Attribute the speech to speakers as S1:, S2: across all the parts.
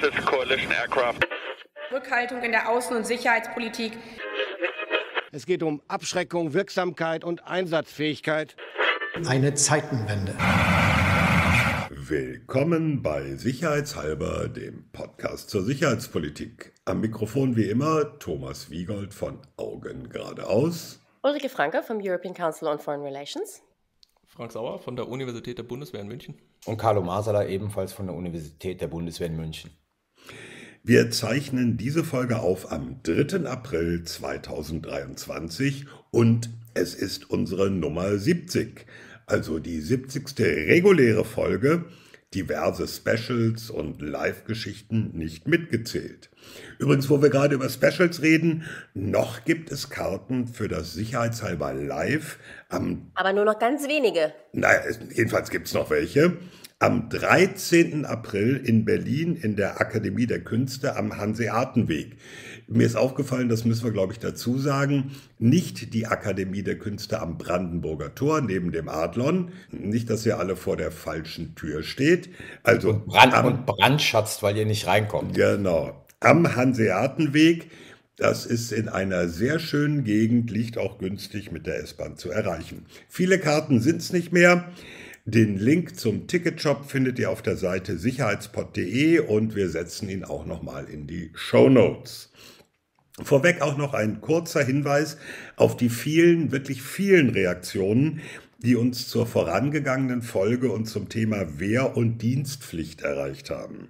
S1: This is coalition aircraft.
S2: Rückhaltung in der Außen- und Sicherheitspolitik. Es geht
S3: um Abschreckung, Wirksamkeit und Einsatzfähigkeit.
S1: Eine Zeitenwende. Willkommen bei Sicherheitshalber, dem Podcast zur Sicherheitspolitik. Am Mikrofon wie immer Thomas Wiegold von Augen geradeaus.
S4: Ulrike Franke vom European Council on Foreign Relations.
S5: Frank Sauer von der Universität der Bundeswehr in München.
S1: Und Carlo Masala ebenfalls von der Universität der Bundeswehr in München. Wir zeichnen diese Folge auf am 3. April 2023 und es ist unsere Nummer 70, also die 70. reguläre Folge diverse Specials und Live-Geschichten nicht mitgezählt. Übrigens, wo wir gerade über Specials reden, noch gibt es Karten für das Sicherheitshalber Live am.
S4: Aber nur noch ganz wenige.
S1: Naja, jedenfalls gibt es noch welche. Am 13. April in Berlin in der Akademie der Künste am Hanseatenweg mir ist aufgefallen, das müssen wir, glaube ich, dazu sagen, nicht die Akademie der Künste am Brandenburger Tor neben dem Adlon. Nicht, dass ihr alle vor der falschen Tür steht. Also und, Brand, am, und brandschatzt, weil ihr nicht reinkommt. Genau. Am Hanseatenweg. Das ist in einer sehr schönen Gegend, liegt auch günstig mit der S-Bahn zu erreichen. Viele Karten sind es nicht mehr. Den Link zum Ticketshop findet ihr auf der Seite sicherheitspot.de und wir setzen ihn auch nochmal in die Show Notes. Vorweg auch noch ein kurzer Hinweis auf die vielen, wirklich vielen Reaktionen, die uns zur vorangegangenen Folge und zum Thema Wehr- und Dienstpflicht erreicht haben.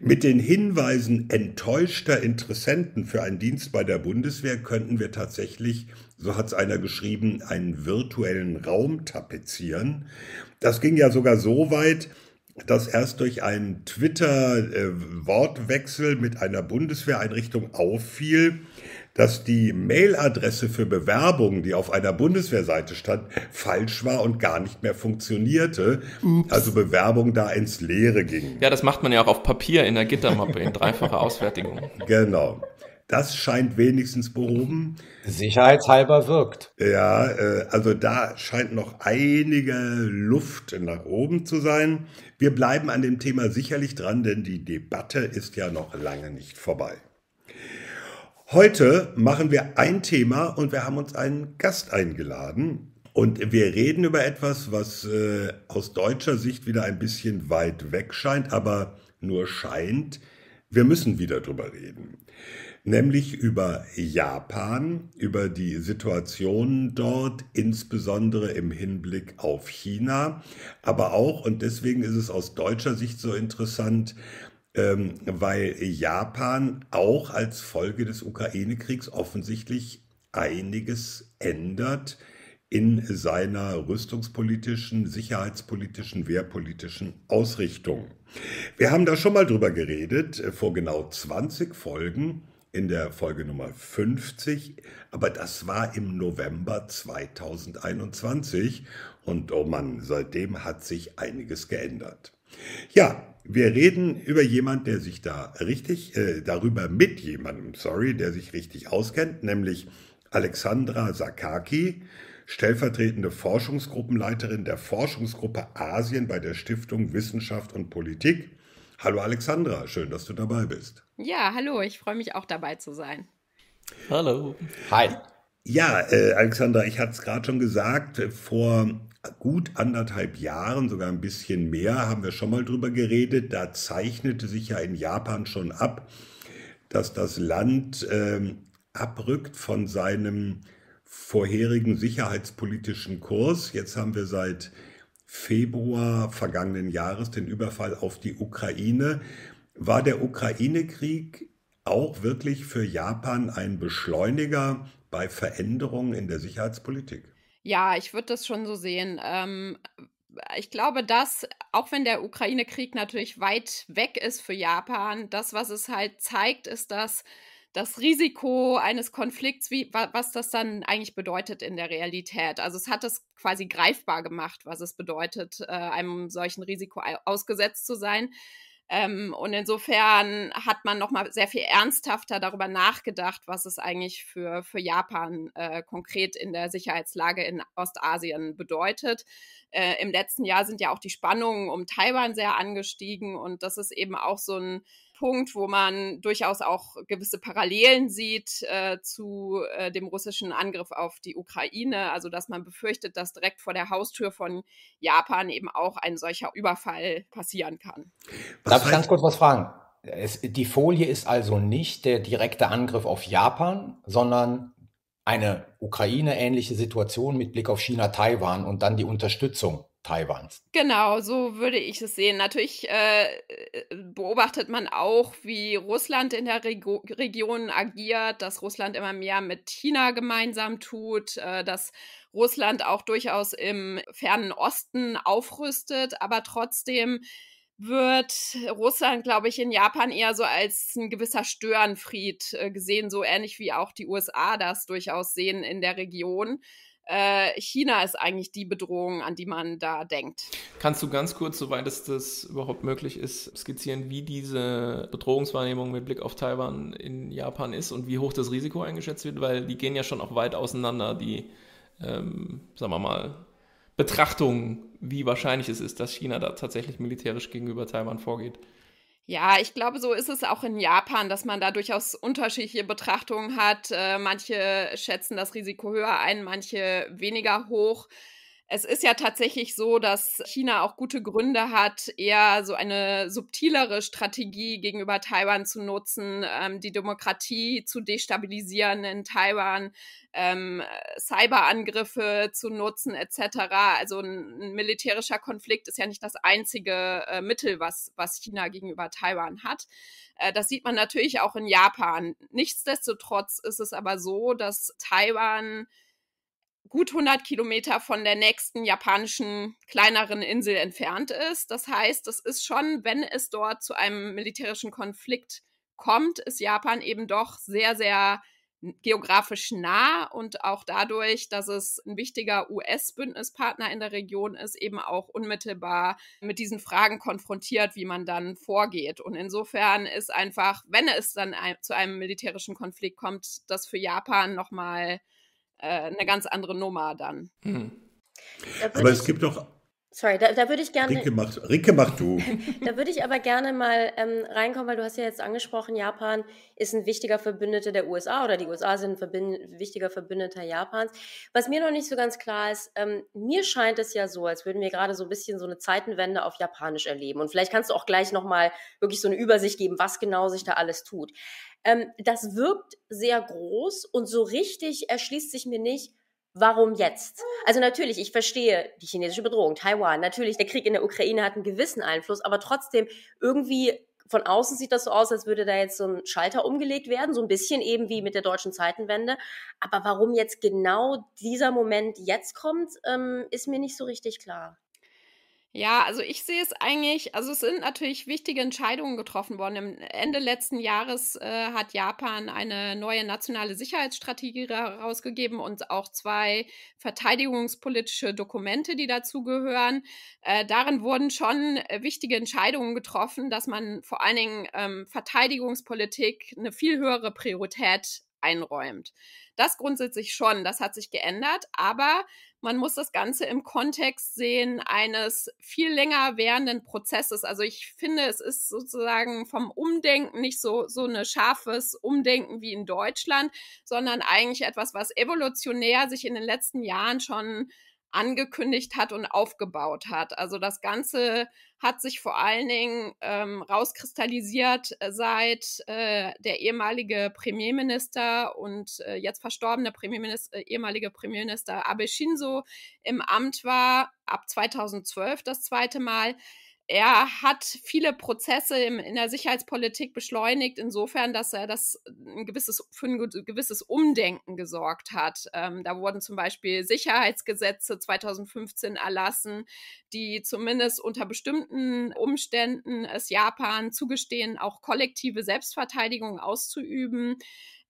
S1: Mit den Hinweisen enttäuschter Interessenten für einen Dienst bei der Bundeswehr könnten wir tatsächlich, so hat es einer geschrieben, einen virtuellen Raum tapezieren. Das ging ja sogar so weit, dass erst durch einen Twitter-Wortwechsel äh, mit einer Bundeswehreinrichtung auffiel, dass die Mailadresse für Bewerbungen, die auf einer Bundeswehrseite stand, falsch war und gar nicht mehr funktionierte. Ups. Also Bewerbungen da ins Leere gingen.
S5: Ja, das macht man ja auch auf Papier in der Gittermappe in dreifacher Ausfertigung.
S1: Genau. Das scheint wenigstens behoben. Sicherheitshalber wirkt. Ja, äh, also da scheint noch einige Luft nach oben zu sein. Wir bleiben an dem Thema sicherlich dran, denn die Debatte ist ja noch lange nicht vorbei. Heute machen wir ein Thema und wir haben uns einen Gast eingeladen. Und wir reden über etwas, was äh, aus deutscher Sicht wieder ein bisschen weit weg scheint, aber nur scheint. Wir müssen wieder drüber reden nämlich über Japan, über die Situation dort, insbesondere im Hinblick auf China, aber auch, und deswegen ist es aus deutscher Sicht so interessant, ähm, weil Japan auch als Folge des Ukraine-Kriegs offensichtlich einiges ändert in seiner rüstungspolitischen, sicherheitspolitischen, wehrpolitischen Ausrichtung. Wir haben da schon mal drüber geredet, äh, vor genau 20 Folgen in der Folge Nummer 50, aber das war im November 2021 und oh Mann, seitdem hat sich einiges geändert. Ja, wir reden über jemand, der sich da richtig, äh, darüber mit jemandem, sorry, der sich richtig auskennt, nämlich Alexandra Sakaki, stellvertretende Forschungsgruppenleiterin der Forschungsgruppe Asien bei der Stiftung Wissenschaft und Politik. Hallo Alexandra, schön, dass du dabei bist.
S2: Ja, hallo, ich freue mich auch dabei zu sein.
S5: Hallo.
S1: Hi. Ja, äh, Alexander, ich hatte es gerade schon gesagt, äh, vor gut anderthalb Jahren, sogar ein bisschen mehr, haben wir schon mal drüber geredet. Da zeichnete sich ja in Japan schon ab, dass das Land äh, abrückt von seinem vorherigen sicherheitspolitischen Kurs. Jetzt haben wir seit Februar vergangenen Jahres den Überfall auf die Ukraine war der Ukraine-Krieg auch wirklich für Japan ein Beschleuniger bei Veränderungen in der Sicherheitspolitik?
S2: Ja, ich würde das schon so sehen. Ähm, ich glaube, dass, auch wenn der Ukraine-Krieg natürlich weit weg ist für Japan, das, was es halt zeigt, ist, dass das Risiko eines Konflikts, wie, was das dann eigentlich bedeutet in der Realität. Also es hat es quasi greifbar gemacht, was es bedeutet, äh, einem solchen Risiko ausgesetzt zu sein. Ähm, und insofern hat man nochmal sehr viel ernsthafter darüber nachgedacht, was es eigentlich für, für Japan äh, konkret in der Sicherheitslage in Ostasien bedeutet. Äh, Im letzten Jahr sind ja auch die Spannungen um Taiwan sehr angestiegen und das ist eben auch so ein Punkt, wo man durchaus auch gewisse Parallelen sieht äh, zu äh, dem russischen Angriff auf die Ukraine. Also dass man befürchtet, dass direkt vor der Haustür von Japan eben auch ein solcher Überfall passieren kann.
S3: Was Darf ich ganz kurz was fragen? Es, die Folie ist also nicht der direkte Angriff auf Japan, sondern eine Ukraine-ähnliche Situation mit Blick auf China, Taiwan und dann die Unterstützung Taiwans.
S2: Genau, so würde ich es sehen. Natürlich äh, beobachtet man auch, wie Russland in der Rego Region agiert, dass Russland immer mehr mit China gemeinsam tut, äh, dass Russland auch durchaus im fernen Osten aufrüstet, aber trotzdem wird Russland, glaube ich, in Japan eher so als ein gewisser Störenfried äh, gesehen, so ähnlich wie auch die USA das durchaus sehen in der Region. Äh, China ist eigentlich die Bedrohung, an die man da denkt.
S5: Kannst du ganz kurz, soweit es das überhaupt möglich ist, skizzieren, wie diese Bedrohungswahrnehmung mit Blick auf Taiwan in Japan ist und wie hoch das Risiko eingeschätzt wird? Weil die gehen ja schon auch weit auseinander, die, ähm, sagen wir mal, Betrachtungen, wie wahrscheinlich es ist, dass China da tatsächlich militärisch gegenüber Taiwan vorgeht.
S2: Ja, ich glaube, so ist es auch in Japan, dass man da durchaus unterschiedliche Betrachtungen hat. Äh, manche schätzen das Risiko höher ein, manche weniger hoch es ist ja tatsächlich so, dass China auch gute Gründe hat, eher so eine subtilere Strategie gegenüber Taiwan zu nutzen, ähm, die Demokratie zu destabilisieren in Taiwan, ähm, äh, Cyberangriffe zu nutzen etc. Also ein, militärischer Konflikt ist ja nicht das einzige äh, Mittel, was, was China gegenüber Taiwan hat. Äh, das sieht man natürlich auch in Japan. Nichtsdestotrotz ist es aber so, dass Taiwan gut 100 Kilometer von der nächsten japanischen kleineren Insel entfernt ist. Das heißt, es ist schon, wenn es dort zu einem militärischen Konflikt kommt, ist Japan eben doch sehr, sehr geografisch nah und auch dadurch, dass es ein wichtiger US-Bündnispartner in der Region ist, eben auch unmittelbar mit diesen Fragen konfrontiert, wie man dann vorgeht. Und insofern ist einfach, wenn es dann zu einem militärischen Konflikt kommt, das für Japan nochmal äh, eine ganz andere Nummer dann. Hm. Aber es gibt doch Sorry, da, da würde ich gerne. Ricke macht,
S1: Ricke macht du.
S2: da würde ich aber
S4: gerne mal ähm, reinkommen, weil du hast ja jetzt angesprochen, Japan ist ein wichtiger Verbündeter der USA oder die USA sind ein Verbind wichtiger Verbündeter Japans. Was mir noch nicht so ganz klar ist, ähm, mir scheint es ja so, als würden wir gerade so ein bisschen so eine Zeitenwende auf Japanisch erleben. Und vielleicht kannst du auch gleich nochmal wirklich so eine Übersicht geben, was genau sich da alles tut. Ähm, das wirkt sehr groß und so richtig erschließt sich mir nicht, warum jetzt? Also natürlich, ich verstehe die chinesische Bedrohung, Taiwan, natürlich, der Krieg in der Ukraine hat einen gewissen Einfluss, aber trotzdem irgendwie von außen sieht das so aus, als würde da jetzt so ein Schalter umgelegt werden, so ein bisschen eben wie mit der deutschen Zeitenwende. Aber warum jetzt genau dieser Moment jetzt kommt, ähm, ist mir nicht so richtig klar.
S2: Ja, also ich sehe es eigentlich, also es sind natürlich wichtige Entscheidungen getroffen worden. Im Ende letzten Jahres äh, hat Japan eine neue nationale Sicherheitsstrategie herausgegeben und auch zwei verteidigungspolitische Dokumente, die dazugehören. Äh, darin wurden schon äh, wichtige Entscheidungen getroffen, dass man vor allen Dingen ähm, Verteidigungspolitik eine viel höhere Priorität einräumt. Das grundsätzlich schon, das hat sich geändert, aber man muss das Ganze im Kontext sehen eines viel länger währenden Prozesses. Also ich finde, es ist sozusagen vom Umdenken nicht so, so eine scharfes Umdenken wie in Deutschland, sondern eigentlich etwas, was evolutionär sich in den letzten Jahren schon angekündigt hat und aufgebaut hat. Also das Ganze hat sich vor allen Dingen ähm, rauskristallisiert, äh, seit äh, der ehemalige Premierminister und äh, jetzt verstorbene Premierminister, äh, ehemalige Premierminister Abe Shinzo im Amt war, ab 2012 das zweite Mal, er hat viele Prozesse im, in der Sicherheitspolitik beschleunigt, insofern, dass er das äh, ein gewisses, für ein gewisses Umdenken gesorgt hat. Ähm, da wurden zum Beispiel Sicherheitsgesetze 2015 erlassen, die zumindest unter bestimmten Umständen es Japan zugestehen, auch kollektive Selbstverteidigung auszuüben.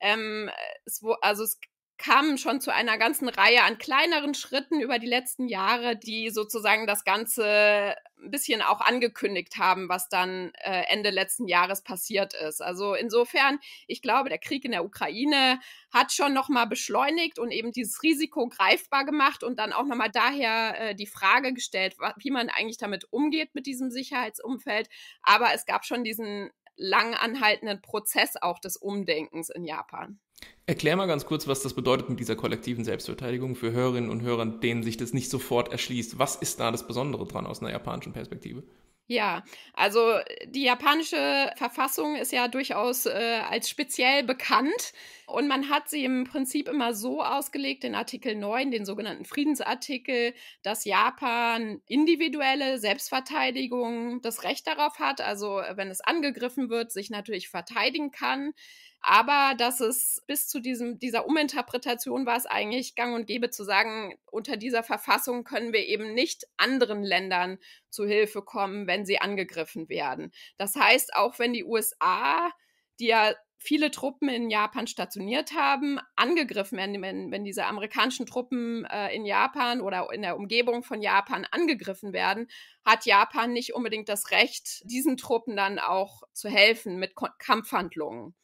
S2: Ähm, es, also es kamen schon zu einer ganzen Reihe an kleineren Schritten über die letzten Jahre, die sozusagen das Ganze ein bisschen auch angekündigt haben, was dann äh, Ende letzten Jahres passiert ist. Also insofern, ich glaube, der Krieg in der Ukraine hat schon nochmal beschleunigt und eben dieses Risiko greifbar gemacht und dann auch nochmal daher äh, die Frage gestellt, wie man eigentlich damit umgeht mit diesem Sicherheitsumfeld. Aber es gab schon diesen lang anhaltenden Prozess auch des Umdenkens in Japan.
S5: Erklär mal ganz kurz, was das bedeutet mit dieser kollektiven Selbstverteidigung für Hörerinnen und Hörer, denen sich das nicht sofort erschließt. Was ist da das Besondere dran aus einer japanischen Perspektive?
S2: Ja, also die japanische Verfassung ist ja durchaus äh, als speziell bekannt und man hat sie im Prinzip immer so ausgelegt, in Artikel 9, den sogenannten Friedensartikel, dass Japan individuelle Selbstverteidigung das Recht darauf hat, also wenn es angegriffen wird, sich natürlich verteidigen kann aber dass es bis zu diesem, dieser Uminterpretation war es eigentlich gang und gäbe zu sagen, unter dieser Verfassung können wir eben nicht anderen Ländern zu Hilfe kommen, wenn sie angegriffen werden. Das heißt, auch wenn die USA, die ja viele Truppen in Japan stationiert haben, angegriffen werden, wenn, wenn diese amerikanischen Truppen äh, in Japan oder in der Umgebung von Japan angegriffen werden, hat Japan nicht unbedingt das Recht, diesen Truppen dann auch zu helfen mit Kampfhandlungen.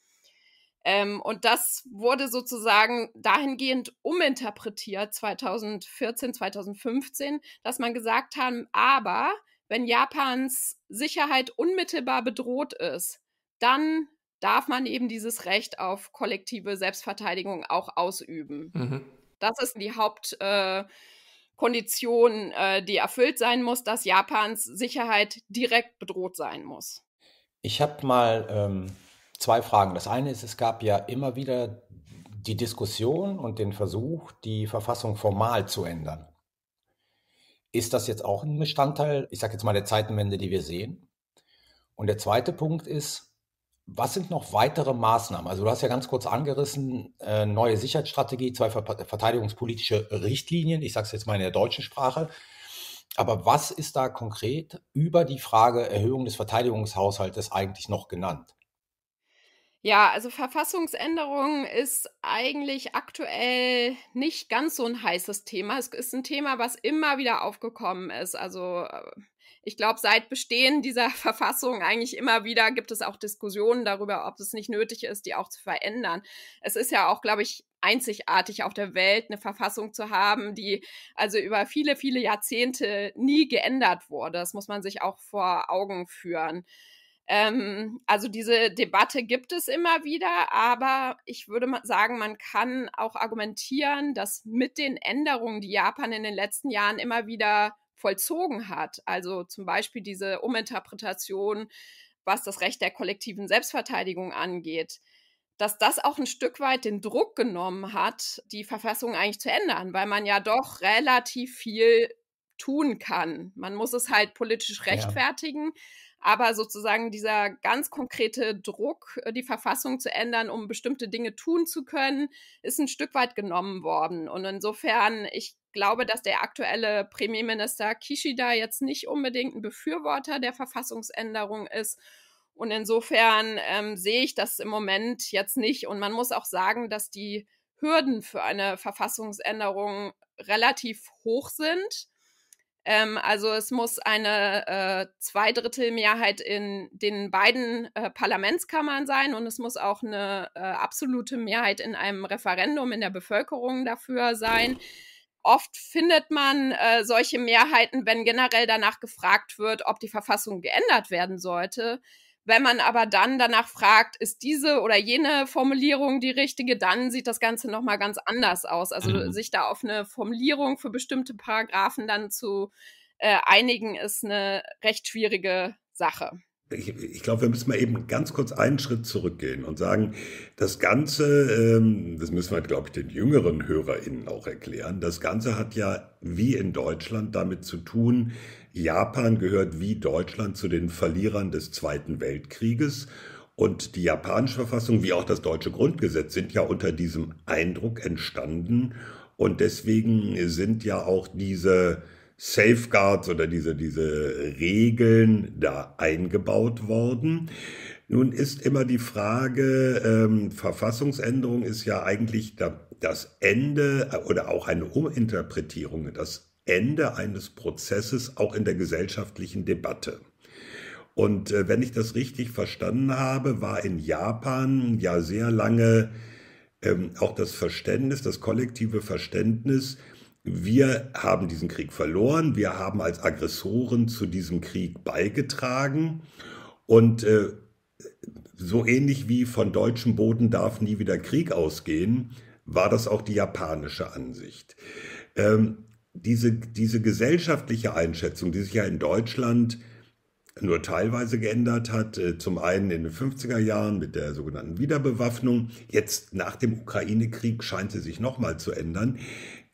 S2: Ähm, und das wurde sozusagen dahingehend uminterpretiert 2014, 2015, dass man gesagt hat, aber wenn Japans Sicherheit unmittelbar bedroht ist, dann darf man eben dieses Recht auf kollektive Selbstverteidigung auch ausüben. Mhm. Das ist die Hauptkondition, äh, äh, die erfüllt sein muss, dass Japans Sicherheit direkt bedroht sein muss.
S3: Ich habe mal ähm zwei Fragen. Das eine ist, es gab ja immer wieder die Diskussion und den Versuch, die Verfassung formal zu ändern. Ist das jetzt auch ein Bestandteil, ich sage jetzt mal, der Zeitenwende, die wir sehen? Und der zweite Punkt ist, was sind noch weitere Maßnahmen? Also du hast ja ganz kurz angerissen, äh, neue Sicherheitsstrategie, zwei verteidigungspolitische Richtlinien, ich sage es jetzt mal in der deutschen Sprache. Aber was ist da konkret über die Frage Erhöhung des Verteidigungshaushaltes eigentlich noch genannt?
S2: Ja, also Verfassungsänderung ist eigentlich aktuell nicht ganz so ein heißes Thema. Es ist ein Thema, was immer wieder aufgekommen ist. Also äh, ich glaube, seit Bestehen dieser Verfassung eigentlich immer wieder gibt es auch Diskussionen darüber, ob es nicht nötig ist, die auch zu verändern. Es ist ja auch, glaube ich, einzigartig auf der Welt, eine Verfassung zu haben, die also über viele, viele Jahrzehnte nie geändert wurde. Das muss man sich auch vor Augen führen. Ähm, also diese Debatte gibt es immer wieder, aber ich würde sagen, man kann auch argumentieren, dass mit den Änderungen, die Japan in den letzten Jahren immer wieder vollzogen hat, also zum Beispiel diese Uminterpretation, was das Recht der kollektiven Selbstverteidigung angeht, dass das auch ein Stück weit den Druck genommen hat, die Verfassung eigentlich zu ändern, weil man ja doch relativ viel tun kann. Man muss es halt politisch rechtfertigen, ja. Aber sozusagen dieser ganz konkrete Druck, äh, die Verfassung zu ändern, um bestimmte Dinge tun zu können, ist ein Stück weit genommen worden. Und insofern, ich glaube, dass der aktuelle Premierminister Kishida jetzt nicht unbedingt ein Befürworter der Verfassungsänderung ist. Und insofern ähm, sehe ich das im Moment jetzt nicht. Und man muss auch sagen, dass die Hürden für eine Verfassungsänderung relativ hoch sind. Ähm, also es muss eine äh, Zweidrittelmehrheit in den beiden äh, Parlamentskammern sein und es muss auch eine äh, absolute Mehrheit in einem Referendum in der Bevölkerung dafür sein. Oft findet man äh, solche Mehrheiten, wenn generell danach gefragt wird, ob die Verfassung geändert werden sollte. Wenn man aber dann danach fragt, ist diese oder jene Formulierung die richtige, dann sieht das Ganze nochmal ganz anders aus. Also mhm. sich da auf eine Formulierung für bestimmte Paragraphen dann zu äh, einigen, ist eine recht schwierige Sache.
S1: Ich, ich glaube, wir müssen mal eben ganz kurz einen Schritt zurückgehen und sagen, das Ganze, ähm, das müssen wir, glaube ich, den jüngeren HörerInnen auch erklären, das Ganze hat ja wie in Deutschland damit zu tun, Japan gehört wie Deutschland zu den Verlierern des Zweiten Weltkrieges. Und die japanische Verfassung wie auch das deutsche Grundgesetz sind ja unter diesem Eindruck entstanden. Und deswegen sind ja auch diese Safeguards oder diese, diese Regeln da eingebaut worden. Nun ist immer die Frage, ähm, Verfassungsänderung ist ja eigentlich das Ende äh, oder auch eine Uminterpretierung, das Ende eines Prozesses auch in der gesellschaftlichen Debatte. Und äh, wenn ich das richtig verstanden habe, war in Japan ja sehr lange ähm, auch das Verständnis, das kollektive Verständnis, wir haben diesen Krieg verloren, wir haben als Aggressoren zu diesem Krieg beigetragen und äh, so ähnlich wie von deutschem Boden darf nie wieder Krieg ausgehen, war das auch die japanische Ansicht. Ähm, diese, diese gesellschaftliche Einschätzung, die sich ja in Deutschland nur teilweise geändert hat, äh, zum einen in den 50er Jahren mit der sogenannten Wiederbewaffnung, jetzt nach dem Ukraine-Krieg scheint sie sich nochmal zu ändern,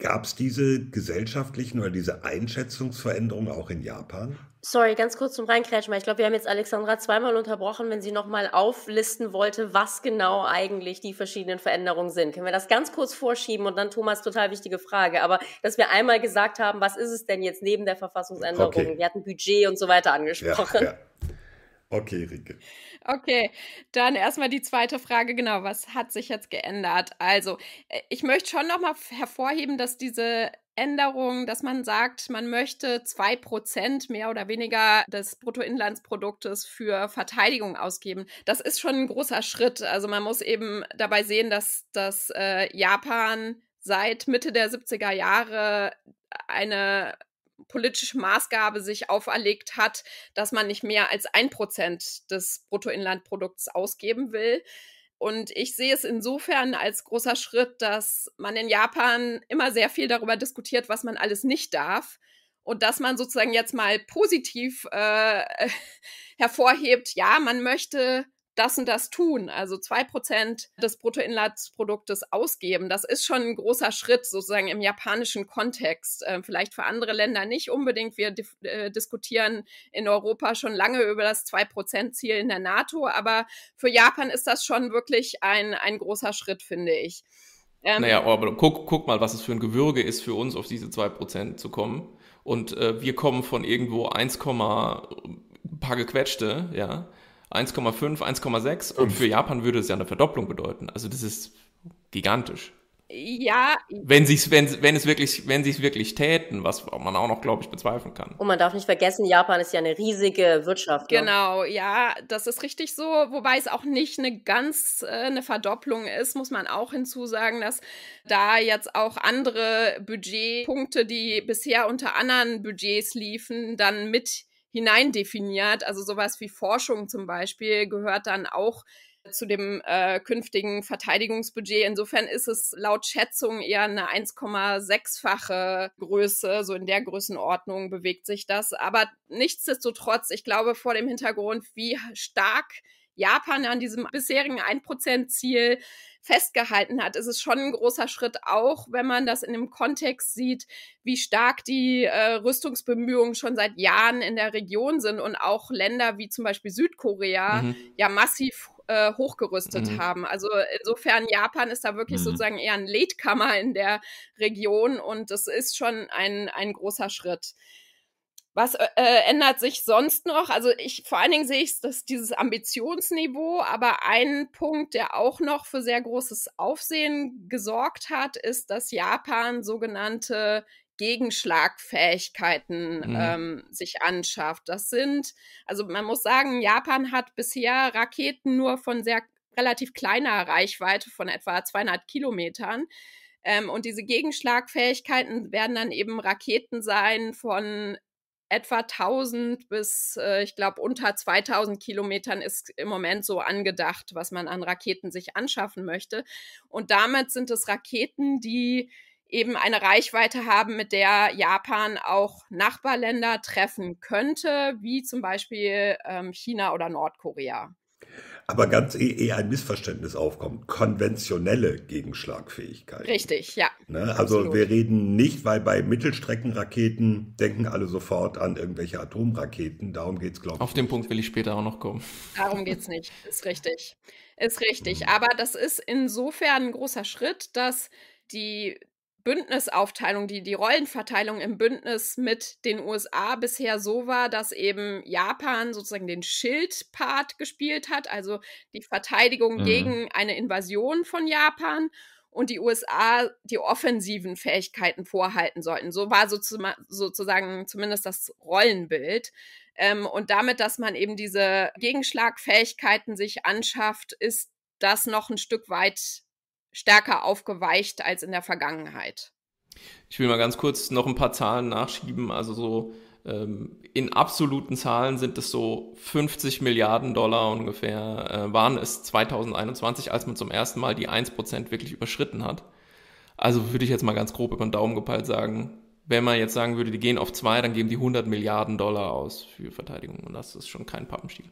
S1: Gab es diese gesellschaftlichen oder diese Einschätzungsveränderungen auch in Japan?
S4: Sorry, ganz kurz zum Reinkrätschen, weil ich glaube, wir haben jetzt Alexandra zweimal unterbrochen, wenn sie nochmal auflisten wollte, was genau eigentlich die verschiedenen Veränderungen sind. Können wir das ganz kurz vorschieben und dann Thomas, total wichtige Frage, aber dass wir einmal gesagt haben, was ist es denn jetzt neben der Verfassungsänderung? Okay. Wir hatten Budget und so weiter angesprochen. Ja, ja.
S1: Okay,
S2: Rieke. Okay, dann erstmal die zweite Frage, genau, was hat sich jetzt geändert? Also, äh, ich möchte schon nochmal hervorheben, dass diese Änderung, dass man sagt, man möchte zwei Prozent mehr oder weniger des Bruttoinlandsproduktes für Verteidigung ausgeben. Das ist schon ein großer Schritt. Also man muss eben dabei sehen, dass, dass äh, Japan seit Mitte der 70er Jahre eine politische Maßgabe sich auferlegt hat, dass man nicht mehr als ein Prozent des Bruttoinlandprodukts ausgeben will. Und ich sehe es insofern als großer Schritt, dass man in Japan immer sehr viel darüber diskutiert, was man alles nicht darf. Und dass man sozusagen jetzt mal positiv äh, hervorhebt, ja, man möchte das und das tun, also zwei Prozent des Bruttoinlandsproduktes ausgeben. Das ist schon ein großer Schritt sozusagen im japanischen Kontext. Ähm, vielleicht für andere Länder nicht unbedingt. Wir äh, diskutieren in Europa schon lange über das zwei Prozent Ziel in der NATO, aber für Japan ist das schon wirklich ein, ein großer Schritt, finde ich. Ähm, naja, aber
S5: guck, guck mal, was es für ein Gewürge ist für uns, auf diese zwei Prozent zu kommen. Und äh, wir kommen von irgendwo 1, paar gequetschte, ja, 1,5, 1,6 und für Japan würde es ja eine Verdopplung bedeuten. Also das ist gigantisch.
S2: Ja.
S5: Wenn sie wenn, wenn es wirklich, wenn sie es wirklich täten, was man auch noch, glaube ich, bezweifeln kann.
S2: Und
S4: man darf nicht vergessen, Japan ist ja eine riesige Wirtschaft. Ne? Genau,
S2: ja, das ist richtig so. Wobei es auch nicht eine ganz äh, eine Verdopplung ist, muss man auch hinzusagen, dass da jetzt auch andere Budgetpunkte, die bisher unter anderen Budgets liefen, dann mit hineindefiniert. Also sowas wie Forschung zum Beispiel gehört dann auch zu dem äh, künftigen Verteidigungsbudget. Insofern ist es laut Schätzung eher eine 1,6-fache Größe. So in der Größenordnung bewegt sich das. Aber nichtsdestotrotz, ich glaube, vor dem Hintergrund, wie stark Japan an diesem bisherigen 1%-Ziel festgehalten hat, ist es schon ein großer Schritt, auch wenn man das in dem Kontext sieht, wie stark die äh, Rüstungsbemühungen schon seit Jahren in der Region sind und auch Länder wie zum Beispiel Südkorea mhm. ja massiv äh, hochgerüstet mhm. haben. Also insofern Japan ist da wirklich mhm. sozusagen eher ein Ledkammer in der Region und das ist schon ein, ein großer Schritt. Was äh, äh, ändert sich sonst noch? Also ich vor allen Dingen sehe ich dass dieses Ambitionsniveau, aber ein Punkt, der auch noch für sehr großes Aufsehen gesorgt hat, ist, dass Japan sogenannte Gegenschlagfähigkeiten mhm. ähm, sich anschafft. Das sind, also man muss sagen, Japan hat bisher Raketen nur von sehr relativ kleiner Reichweite von etwa 200 Kilometern. Ähm, und diese Gegenschlagfähigkeiten werden dann eben Raketen sein von etwa 1000 bis, äh, ich glaube, unter 2000 Kilometern ist im Moment so angedacht, was man an Raketen sich anschaffen möchte. Und damit sind es Raketen, die eben eine Reichweite haben, mit der Japan auch Nachbarländer treffen könnte, wie zum Beispiel ähm, China oder Nordkorea
S1: aber ganz e, eher ein Missverständnis aufkommt. Konventionelle Gegenschlagfähigkeit. Richtig,
S2: ja. Ne? Also Absolut. wir
S1: reden nicht, weil bei Mittelstreckenraketen denken alle sofort an irgendwelche Atomraketen. Darum geht es, glaube ich. Auf den
S5: Punkt will ich später
S1: auch noch kommen.
S2: Darum geht es nicht, ist richtig. Ist richtig. Mhm. Aber das ist insofern ein großer Schritt, dass die Bündnisaufteilung, die, die Rollenverteilung im Bündnis mit den USA bisher so war, dass eben Japan sozusagen den Schildpart gespielt hat, also die Verteidigung mhm. gegen eine Invasion von Japan und die USA die offensiven Fähigkeiten vorhalten sollten. So war sozusagen zumindest das Rollenbild. Ähm, und damit, dass man eben diese Gegenschlagfähigkeiten sich anschafft, ist das noch ein Stück weit stärker aufgeweicht als in der Vergangenheit.
S5: Ich will mal ganz kurz noch ein paar Zahlen nachschieben. Also so ähm, in absoluten Zahlen sind es so 50 Milliarden Dollar ungefähr, äh, waren es 2021, als man zum ersten Mal die 1% wirklich überschritten hat. Also würde ich jetzt mal ganz grob über den Daumen gepeilt sagen, wenn man jetzt sagen würde, die gehen auf 2, dann geben die 100 Milliarden Dollar aus für Verteidigung. Und das ist schon kein Pappenstiel.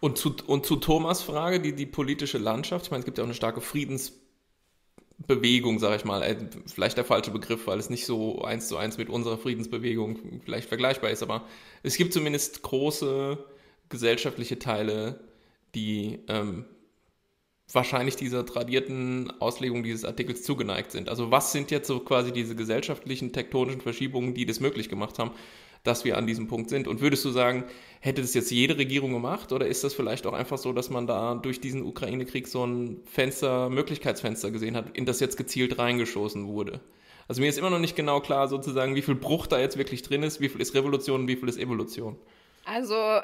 S5: Und zu, und zu Thomas Frage, die, die politische Landschaft, ich meine, es gibt ja auch eine starke Friedens- Friedensbewegung, sage ich mal, äh, vielleicht der falsche Begriff, weil es nicht so eins zu eins mit unserer Friedensbewegung vielleicht vergleichbar ist, aber es gibt zumindest große gesellschaftliche Teile, die ähm, wahrscheinlich dieser tradierten Auslegung dieses Artikels zugeneigt sind. Also was sind jetzt so quasi diese gesellschaftlichen tektonischen Verschiebungen, die das möglich gemacht haben? dass wir an diesem Punkt sind. Und würdest du sagen, hätte das jetzt jede Regierung gemacht oder ist das vielleicht auch einfach so, dass man da durch diesen Ukraine-Krieg so ein Fenster, Möglichkeitsfenster gesehen hat, in das jetzt gezielt reingeschossen wurde? Also mir ist immer noch nicht genau klar sozusagen, wie viel Bruch da jetzt wirklich drin ist, wie viel ist Revolution wie viel ist Evolution.
S2: Also äh,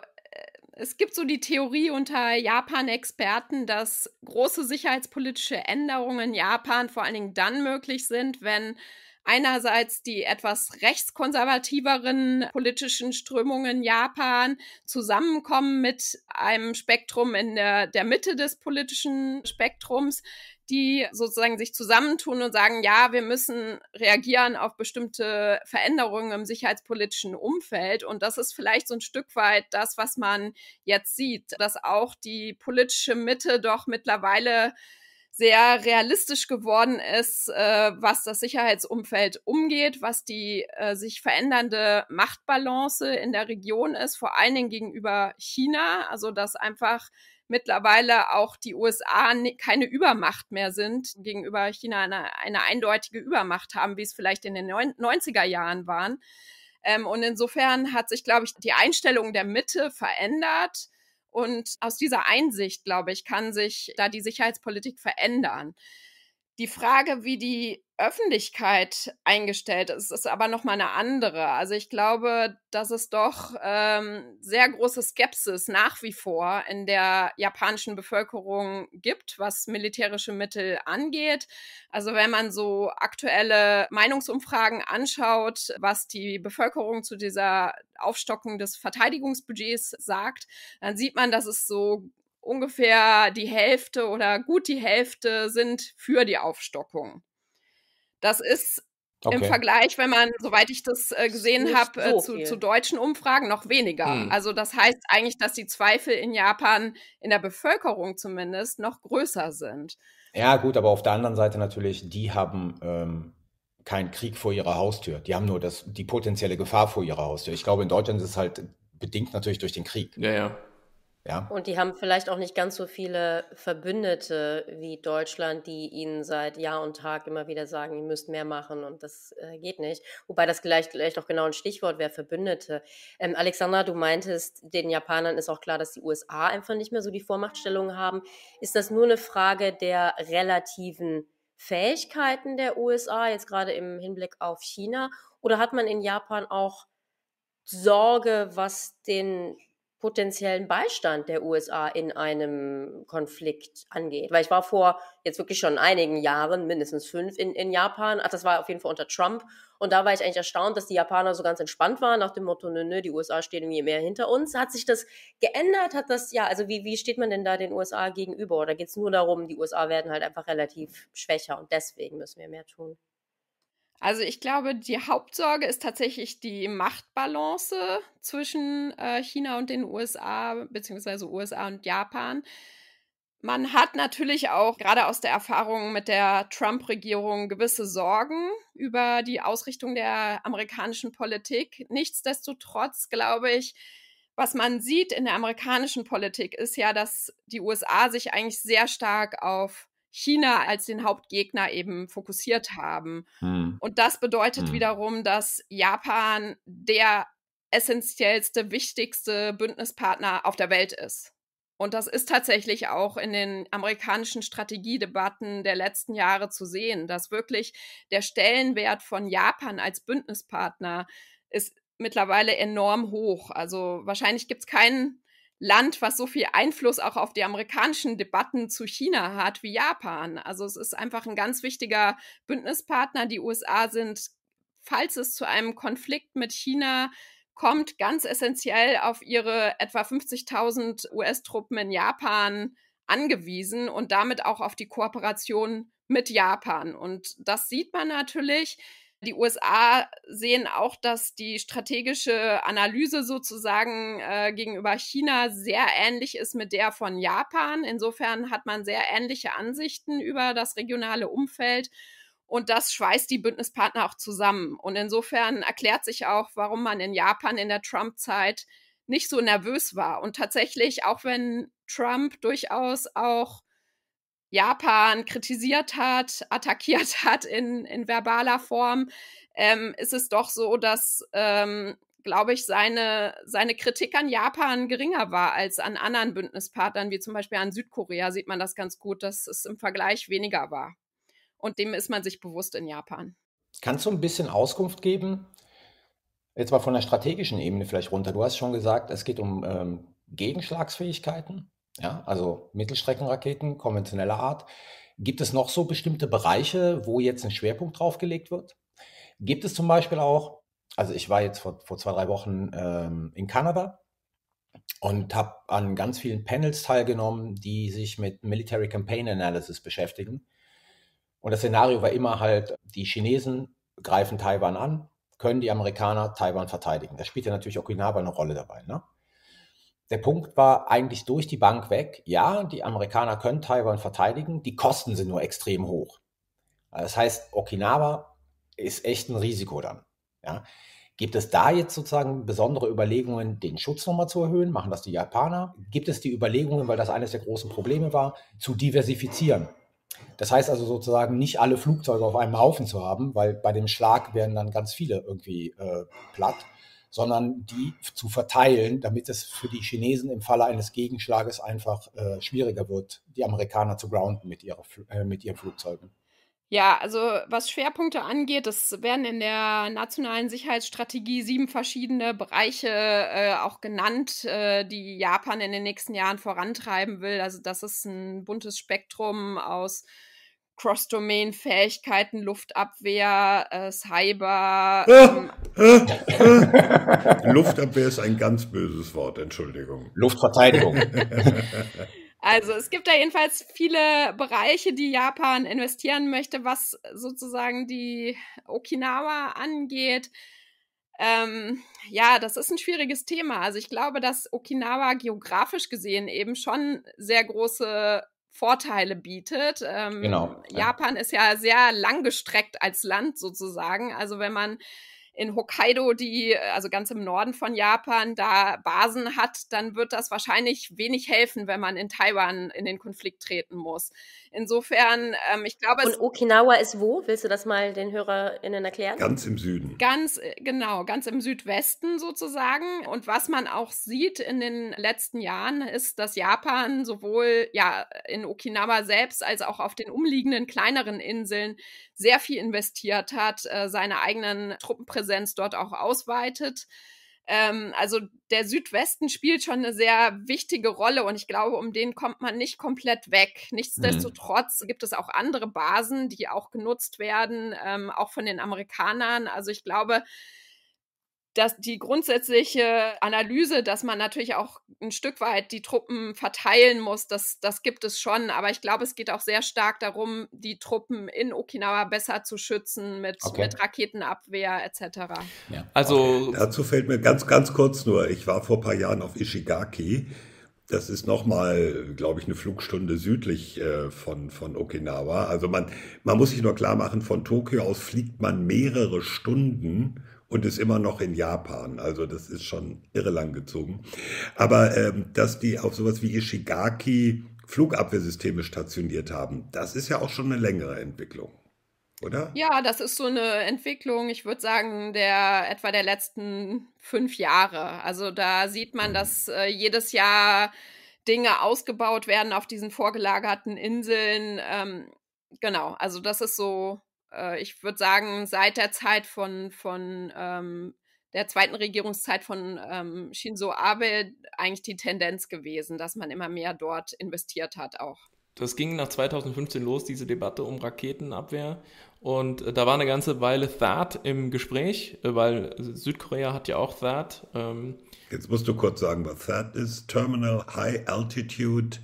S2: es gibt so die Theorie unter Japan-Experten, dass große sicherheitspolitische Änderungen in Japan vor allen Dingen dann möglich sind, wenn einerseits die etwas rechtskonservativeren politischen Strömungen Japan zusammenkommen mit einem Spektrum in der, der Mitte des politischen Spektrums, die sozusagen sich zusammentun und sagen, ja, wir müssen reagieren auf bestimmte Veränderungen im sicherheitspolitischen Umfeld. Und das ist vielleicht so ein Stück weit das, was man jetzt sieht, dass auch die politische Mitte doch mittlerweile sehr realistisch geworden ist, äh, was das Sicherheitsumfeld umgeht, was die äh, sich verändernde Machtbalance in der Region ist, vor allen Dingen gegenüber China, also dass einfach mittlerweile auch die USA keine Übermacht mehr sind, gegenüber China eine, eine eindeutige Übermacht haben, wie es vielleicht in den 90er Jahren waren. Ähm, und insofern hat sich, glaube ich, die Einstellung der Mitte verändert und aus dieser Einsicht, glaube ich, kann sich da die Sicherheitspolitik verändern. Die Frage, wie die Öffentlichkeit eingestellt ist. Es ist aber nochmal eine andere. Also ich glaube, dass es doch ähm, sehr große Skepsis nach wie vor in der japanischen Bevölkerung gibt, was militärische Mittel angeht. Also wenn man so aktuelle Meinungsumfragen anschaut, was die Bevölkerung zu dieser Aufstockung des Verteidigungsbudgets sagt, dann sieht man, dass es so ungefähr die Hälfte oder gut die Hälfte sind für die Aufstockung. Das ist Okay. Im Vergleich, wenn man, soweit ich das äh, gesehen habe, äh, so zu, zu, deutschen Umfragen noch weniger. Hm. Also das heißt eigentlich, dass die Zweifel in Japan, in der Bevölkerung zumindest, noch größer sind.
S3: Ja gut, aber auf der anderen Seite natürlich, die haben ähm, keinen Krieg vor ihrer Haustür. Die haben nur das, die potenzielle Gefahr vor ihrer Haustür. Ich glaube, in Deutschland ist es halt bedingt natürlich durch den Krieg. Ja, ja. Ja.
S4: Und die haben vielleicht auch nicht ganz so viele Verbündete wie Deutschland, die ihnen seit Jahr und Tag immer wieder sagen, ihr müsst mehr machen und das äh, geht nicht. Wobei das vielleicht gleich auch genau ein Stichwort wäre, Verbündete. Ähm, Alexandra, du meintest, den Japanern ist auch klar, dass die USA einfach nicht mehr so die Vormachtstellung haben. Ist das nur eine Frage der relativen Fähigkeiten der USA, jetzt gerade im Hinblick auf China? Oder hat man in Japan auch Sorge, was den potenziellen Beistand der USA in einem Konflikt angeht. Weil ich war vor jetzt wirklich schon einigen Jahren, mindestens fünf, in, in Japan. Ach, das war auf jeden Fall unter Trump. Und da war ich eigentlich erstaunt, dass die Japaner so ganz entspannt waren, nach dem Motto, nö, nö, die USA stehen irgendwie mehr hinter uns. Hat sich das geändert? Hat das, ja, also wie, wie steht man denn da den USA gegenüber? Oder geht es nur darum, die USA werden halt einfach relativ schwächer und
S2: deswegen müssen wir mehr tun? Also ich glaube, die Hauptsorge ist tatsächlich die Machtbalance zwischen äh, China und den USA, beziehungsweise USA und Japan. Man hat natürlich auch gerade aus der Erfahrung mit der Trump-Regierung gewisse Sorgen über die Ausrichtung der amerikanischen Politik. Nichtsdestotrotz glaube ich, was man sieht in der amerikanischen Politik ist ja, dass die USA sich eigentlich sehr stark auf China als den Hauptgegner eben fokussiert haben. Hm. Und das bedeutet hm. wiederum, dass Japan der essentiellste, wichtigste Bündnispartner auf der Welt ist. Und das ist tatsächlich auch in den amerikanischen Strategiedebatten der letzten Jahre zu sehen, dass wirklich der Stellenwert von Japan als Bündnispartner ist mittlerweile enorm hoch. Also wahrscheinlich gibt es keinen Land, was so viel Einfluss auch auf die amerikanischen Debatten zu China hat wie Japan. Also es ist einfach ein ganz wichtiger Bündnispartner. Die USA sind, falls es zu einem Konflikt mit China kommt, ganz essentiell auf ihre etwa 50.000 US-Truppen in Japan angewiesen und damit auch auf die Kooperation mit Japan. Und das sieht man natürlich die USA sehen auch, dass die strategische Analyse sozusagen äh, gegenüber China sehr ähnlich ist mit der von Japan. Insofern hat man sehr ähnliche Ansichten über das regionale Umfeld. Und das schweißt die Bündnispartner auch zusammen. Und insofern erklärt sich auch, warum man in Japan in der Trump-Zeit nicht so nervös war. Und tatsächlich, auch wenn Trump durchaus auch Japan kritisiert hat, attackiert hat in, in verbaler Form, ähm, ist es doch so, dass, ähm, glaube ich, seine, seine Kritik an Japan geringer war als an anderen Bündnispartnern, wie zum Beispiel an Südkorea, sieht man das ganz gut, dass es im Vergleich weniger war. Und dem ist man sich bewusst in Japan.
S3: Kannst du ein bisschen Auskunft geben? Jetzt mal von der strategischen Ebene vielleicht runter. Du hast schon gesagt, es geht um ähm, Gegenschlagsfähigkeiten ja, also Mittelstreckenraketen konventioneller Art. Gibt es noch so bestimmte Bereiche, wo jetzt ein Schwerpunkt draufgelegt wird? Gibt es zum Beispiel auch, also ich war jetzt vor, vor zwei, drei Wochen ähm, in Kanada und habe an ganz vielen Panels teilgenommen, die sich mit Military Campaign Analysis beschäftigen. Und das Szenario war immer halt, die Chinesen greifen Taiwan an, können die Amerikaner Taiwan verteidigen. Da spielt ja natürlich Okinawa eine Rolle dabei. Ne? Der Punkt war eigentlich durch die Bank weg. Ja, die Amerikaner können Taiwan verteidigen, die Kosten sind nur extrem hoch. Also das heißt, Okinawa ist echt ein Risiko dann. Ja. Gibt es da jetzt sozusagen besondere Überlegungen, den Schutz nochmal zu erhöhen? Machen das die Japaner? Gibt es die Überlegungen, weil das eines der großen Probleme war, zu diversifizieren? Das heißt also sozusagen nicht alle Flugzeuge auf einem Haufen zu haben, weil bei dem Schlag werden dann ganz viele irgendwie äh, platt sondern die zu verteilen, damit es für die Chinesen im Falle eines Gegenschlages einfach äh, schwieriger wird, die Amerikaner zu grounden mit, ihrer, äh, mit ihren Flugzeugen.
S2: Ja, also was Schwerpunkte angeht, es werden in der nationalen Sicherheitsstrategie sieben verschiedene Bereiche äh, auch genannt, äh, die Japan in den nächsten Jahren vorantreiben will. Also das ist ein buntes Spektrum aus Cross-Domain-Fähigkeiten, Luftabwehr, äh, Cyber. Ähm
S1: Luftabwehr ist ein ganz böses Wort, Entschuldigung. Luftverteidigung.
S2: also es gibt da jedenfalls viele Bereiche, die Japan investieren möchte, was sozusagen die Okinawa angeht. Ähm, ja, das ist ein schwieriges Thema. Also ich glaube, dass Okinawa geografisch gesehen eben schon sehr große Vorteile bietet. Ähm, genau. Japan ja. ist ja sehr langgestreckt als Land sozusagen. Also wenn man in Hokkaido, die, also ganz im Norden von Japan, da Basen hat, dann wird das wahrscheinlich wenig helfen, wenn man in Taiwan in den Konflikt treten muss. Insofern, ähm, ich glaube. Und Okinawa ist wo? Willst du das mal den HörerInnen erklären? Ganz im Süden. Ganz, äh, genau, ganz im Südwesten sozusagen. Und was man auch sieht in den letzten Jahren, ist, dass Japan sowohl ja in Okinawa selbst als auch auf den umliegenden kleineren Inseln sehr viel investiert hat, äh, seine eigenen Truppenpräsenz dort auch ausweitet. Ähm, also der Südwesten spielt schon eine sehr wichtige Rolle und ich glaube, um den kommt man nicht komplett weg. Mhm. Nichtsdestotrotz mhm. gibt es auch andere Basen, die auch genutzt werden, ähm, auch von den Amerikanern. Also ich glaube, dass die grundsätzliche Analyse, dass man natürlich auch ein Stück weit die Truppen verteilen muss, das, das gibt es schon. Aber ich glaube, es geht auch sehr stark darum, die Truppen in Okinawa besser zu schützen mit, okay. mit Raketenabwehr etc.
S1: Ja. Also okay. dazu fällt mir ganz, ganz kurz nur, ich war vor ein paar Jahren auf Ishigaki. Das ist nochmal, glaube ich, eine Flugstunde südlich äh, von, von Okinawa. Also man, man muss sich nur klar machen, von Tokio aus fliegt man mehrere Stunden und ist immer noch in Japan. Also das ist schon irre lang gezogen. Aber ähm, dass die auf sowas wie Ishigaki Flugabwehrsysteme stationiert haben, das ist ja auch schon eine längere Entwicklung.
S2: Oder? Ja, das ist so eine Entwicklung, ich würde sagen, der etwa der letzten fünf Jahre. Also da sieht man, mhm. dass äh, jedes Jahr Dinge ausgebaut werden auf diesen vorgelagerten Inseln. Ähm, genau, also das ist so äh, ich würde sagen, seit der Zeit von, von ähm, der zweiten Regierungszeit von ähm, Shinzo Abe eigentlich die Tendenz gewesen, dass man immer mehr dort investiert hat auch.
S5: Das ging nach 2015 los, diese Debatte um Raketenabwehr. Und äh, da war eine ganze Weile THAAD im Gespräch, äh, weil äh, Südkorea hat ja auch THAAD. Ähm.
S1: Jetzt musst du kurz sagen, was THAAD ist. Terminal High Altitude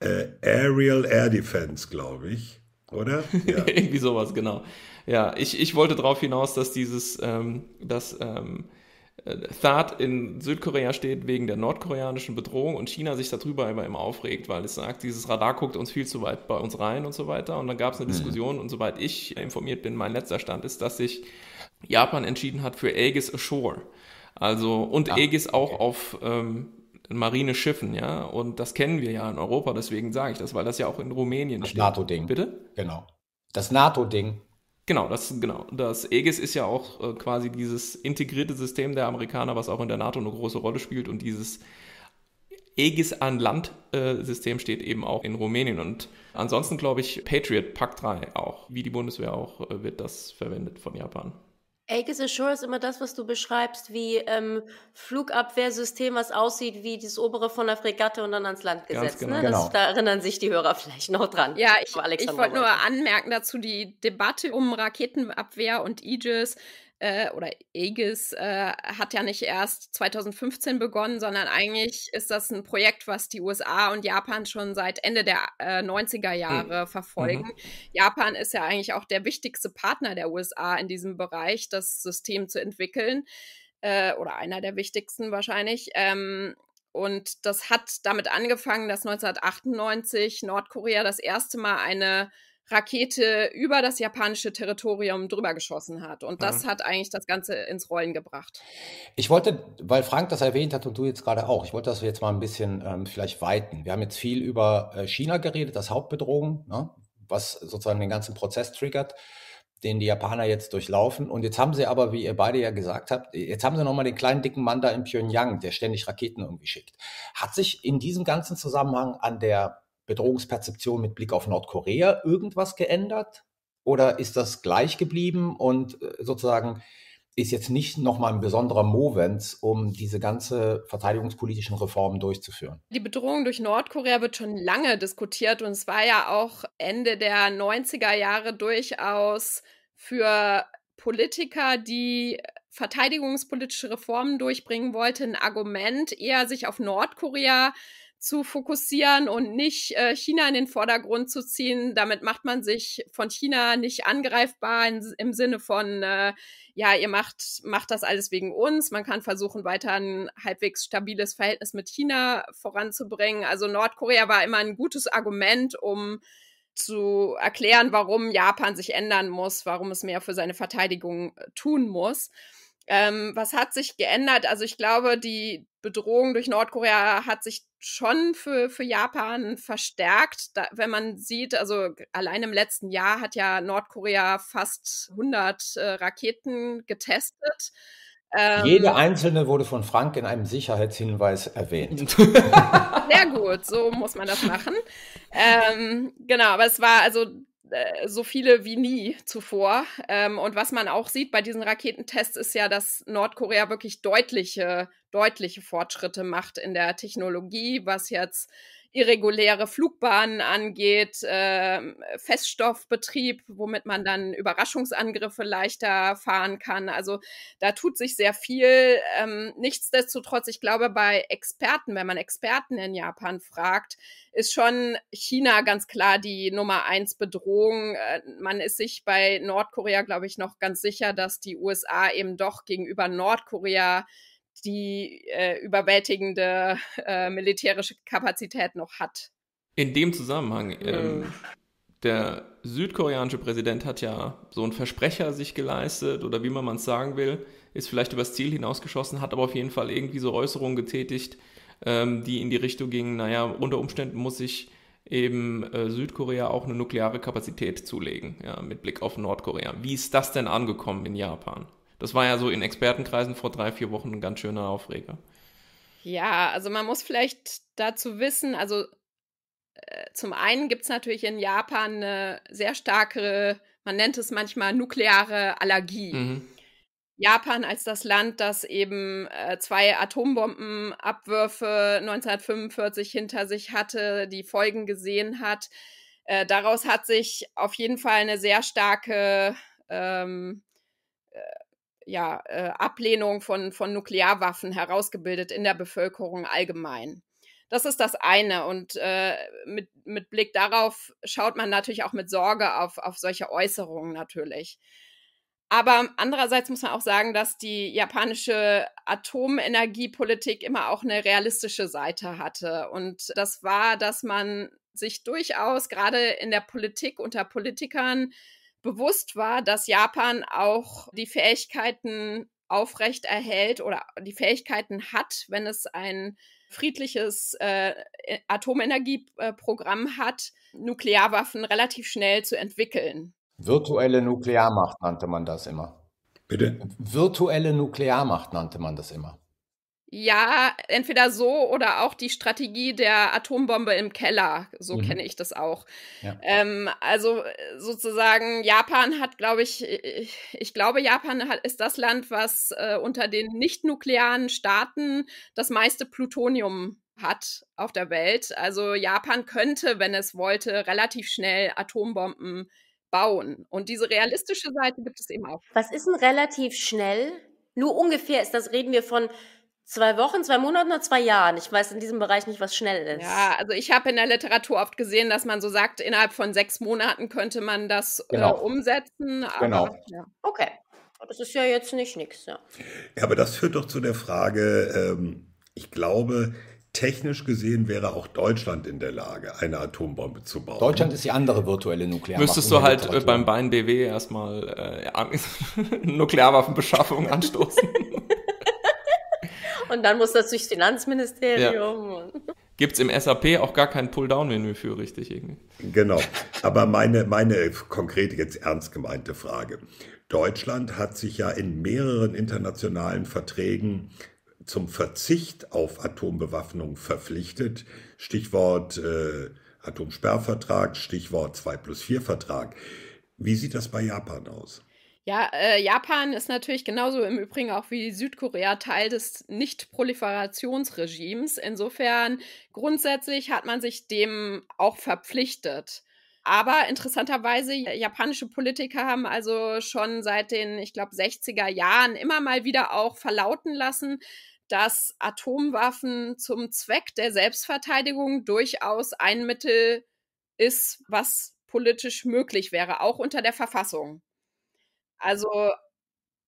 S1: äh, Aerial Air Defense, glaube ich. Oder? Ja.
S5: Irgendwie sowas, genau. Ja, ich, ich wollte darauf hinaus, dass dieses, ähm, dass ähm, äh, Thad in Südkorea steht wegen der nordkoreanischen Bedrohung und China sich darüber immer, immer aufregt, weil es sagt, dieses Radar guckt uns viel zu weit bei uns rein und so weiter. Und dann gab es eine mhm. Diskussion und soweit ich informiert bin, mein letzter Stand ist, dass sich Japan entschieden hat für Aegis Ashore. Also, und ah, Aegis auch auf ähm, Marineschiffen, ja. Und das kennen wir ja in Europa, deswegen sage ich das, weil das ja auch in Rumänien das steht. NATO-Ding. Bitte? Genau. Das NATO-Ding. Genau, das, genau. Das Aegis ist ja auch äh, quasi dieses integrierte System der Amerikaner, was auch in der NATO eine große Rolle spielt. Und dieses Aegis an Land-System äh, steht eben auch in Rumänien. Und ansonsten glaube ich, Patriot Pack 3 auch, wie die Bundeswehr auch, äh, wird das verwendet von Japan.
S4: Aegis Assure ist immer das, was du beschreibst, wie ähm, Flugabwehrsystem, was aussieht wie das obere von der Fregatte und dann ans Land gesetzt. Ne? Genau. Ne? Das, genau. da erinnern sich die Hörer vielleicht noch dran. Ja, ich, ich wollte nur
S2: anmerken dazu die Debatte um Raketenabwehr und Aegis äh, oder Aegis äh, hat ja nicht erst 2015 begonnen, sondern eigentlich ist das ein Projekt, was die USA und Japan schon seit Ende der äh, 90er hm. Jahre mhm. verfolgen. Mhm. Japan ist ja eigentlich auch der wichtigste Partner der USA in diesem Bereich, das System zu entwickeln. Äh, oder einer der wichtigsten wahrscheinlich. Ähm, und das hat damit angefangen, dass 1998 Nordkorea das erste Mal eine Rakete über das japanische Territorium drüber geschossen hat. Und das mhm. hat eigentlich das Ganze ins Rollen gebracht.
S3: Ich wollte, weil Frank das erwähnt hat und du jetzt gerade auch, ich wollte das jetzt mal ein bisschen ähm, vielleicht weiten. Wir haben jetzt viel über äh, China geredet, das Hauptbedrohung, ne, was sozusagen den ganzen Prozess triggert, den die Japaner jetzt durchlaufen. Und jetzt haben sie aber, wie ihr beide ja gesagt habt, jetzt haben sie nochmal den kleinen dicken Mann da in Pyongyang, der ständig Raketen irgendwie schickt. Hat sich in diesem ganzen Zusammenhang an der Bedrohungsperzeption mit Blick auf Nordkorea irgendwas geändert? Oder ist das gleich geblieben und äh, sozusagen ist jetzt nicht nochmal ein besonderer Movens, um diese ganze verteidigungspolitischen Reformen durchzuführen.
S2: Die Bedrohung durch Nordkorea wird schon lange diskutiert und es war ja auch Ende der 90er Jahre durchaus für Politiker, die verteidigungspolitische Reformen durchbringen wollten, ein Argument, eher sich auf Nordkorea zu fokussieren und nicht äh, China in den Vordergrund zu ziehen. Damit macht man sich von China nicht angreifbar in, im Sinne von, äh, ja, ihr macht, macht das alles wegen uns. Man kann versuchen, weiter ein halbwegs stabiles Verhältnis mit China voranzubringen. Also Nordkorea war immer ein gutes Argument, um zu erklären, warum Japan sich ändern muss, warum es mehr für seine Verteidigung äh, tun muss. Ähm, was hat sich geändert? Also ich glaube, die, Bedrohung durch Nordkorea hat sich schon für, für Japan verstärkt. Da, wenn man sieht, also allein im letzten Jahr hat ja Nordkorea fast 100 äh, Raketen getestet. Ähm, Jede
S3: einzelne wurde von Frank in einem Sicherheitshinweis erwähnt.
S2: Sehr gut, so muss man das machen. Ähm, genau, aber es war also äh, so viele wie nie zuvor. Ähm, und was man auch sieht bei diesen Raketentests ist ja, dass Nordkorea wirklich deutliche, deutliche Fortschritte macht in der Technologie, was jetzt irreguläre Flugbahnen angeht, äh, Feststoffbetrieb, womit man dann Überraschungsangriffe leichter fahren kann. Also da tut sich sehr viel. Ähm, nichtsdestotrotz, ich glaube, bei Experten, wenn man Experten in Japan fragt, ist schon China ganz klar die Nummer eins Bedrohung. Äh, man ist sich bei Nordkorea, glaube ich, noch ganz sicher, dass die USA eben doch gegenüber Nordkorea die äh, überwältigende äh, militärische Kapazität noch hat.
S5: In dem Zusammenhang, ähm, mm. der südkoreanische Präsident hat ja so einen Versprecher sich geleistet oder wie man es sagen will, ist vielleicht übers Ziel hinausgeschossen, hat aber auf jeden Fall irgendwie so Äußerungen getätigt, ähm, die in die Richtung gingen, naja, unter Umständen muss sich eben äh, Südkorea auch eine nukleare Kapazität zulegen, ja, mit Blick auf Nordkorea. Wie ist das denn angekommen in Japan? Das war ja so in Expertenkreisen vor drei, vier Wochen ein ganz schöner Aufreger.
S2: Ja, also man muss vielleicht dazu wissen, also äh, zum einen gibt es natürlich in Japan eine sehr starke, man nennt es manchmal nukleare Allergie. Mhm. Japan als das Land, das eben äh, zwei Atombombenabwürfe 1945 hinter sich hatte, die Folgen gesehen hat. Äh, daraus hat sich auf jeden Fall eine sehr starke ähm, ja, äh, Ablehnung von, von Nuklearwaffen herausgebildet in der Bevölkerung allgemein. Das ist das eine. Und äh, mit, mit Blick darauf schaut man natürlich auch mit Sorge auf, auf solche Äußerungen natürlich. Aber andererseits muss man auch sagen, dass die japanische Atomenergiepolitik immer auch eine realistische Seite hatte. Und das war, dass man sich durchaus gerade in der Politik unter Politikern bewusst war, dass Japan auch die Fähigkeiten aufrecht erhält oder die Fähigkeiten hat, wenn es ein friedliches äh, äh, Atomenergieprogramm hat, Nuklearwaffen relativ schnell zu entwickeln.
S3: Virtuelle Nuklearmacht nannte man das immer. Bitte? Virtuelle Nuklearmacht nannte man das immer.
S2: Ja, entweder so oder auch die Strategie der Atombombe im Keller. So mhm. kenne ich das auch. Ja. Ähm, also äh, sozusagen, Japan hat, glaube ich, ich, äh, ich glaube, Japan hat, ist das Land, was äh, unter den nicht-nuklearen Staaten das meiste Plutonium hat auf der Welt. Also Japan könnte, wenn es wollte, relativ schnell Atombomben bauen. Und diese realistische Seite gibt es eben auch. Was ist denn relativ schnell? Nur ungefähr ist das, reden wir von Zwei Wochen, zwei Monate oder zwei Jahren? Ich weiß in diesem Bereich nicht, was schnell ist. Ja, also ich habe in der Literatur oft gesehen, dass man so sagt, innerhalb von sechs Monaten könnte man das äh, genau. äh, umsetzen. Aber, genau. Ja. Okay. Das ist ja jetzt nicht nichts. Ja.
S1: ja. aber das führt doch zu der Frage, ähm, ich glaube, technisch gesehen wäre auch Deutschland in der Lage, eine Atombombe zu bauen. Deutschland ist die andere virtuelle Nuklearwaffe. Müsstest du halt äh, Literatur.
S5: beim Bein BW erstmal äh, Nuklearwaffenbeschaffung anstoßen.
S4: Und dann muss das durchs Finanzministerium. Ja.
S1: Gibt es im
S5: SAP auch gar kein Pull-Down-Menü für, richtig? Irgendwie.
S1: Genau. Aber meine, meine konkrete, jetzt ernst gemeinte Frage. Deutschland hat sich ja in mehreren internationalen Verträgen zum Verzicht auf Atombewaffnung verpflichtet. Stichwort äh, Atomsperrvertrag, Stichwort 2 plus 4 Vertrag. Wie sieht das bei Japan aus?
S2: Ja, äh, Japan ist natürlich genauso im Übrigen auch wie Südkorea Teil des Nichtproliferationsregimes. Insofern grundsätzlich hat man sich dem auch verpflichtet. Aber interessanterweise, japanische Politiker haben also schon seit den, ich glaube, 60er Jahren immer mal wieder auch verlauten lassen, dass Atomwaffen zum Zweck der Selbstverteidigung durchaus ein Mittel ist, was politisch möglich wäre, auch unter der Verfassung. Also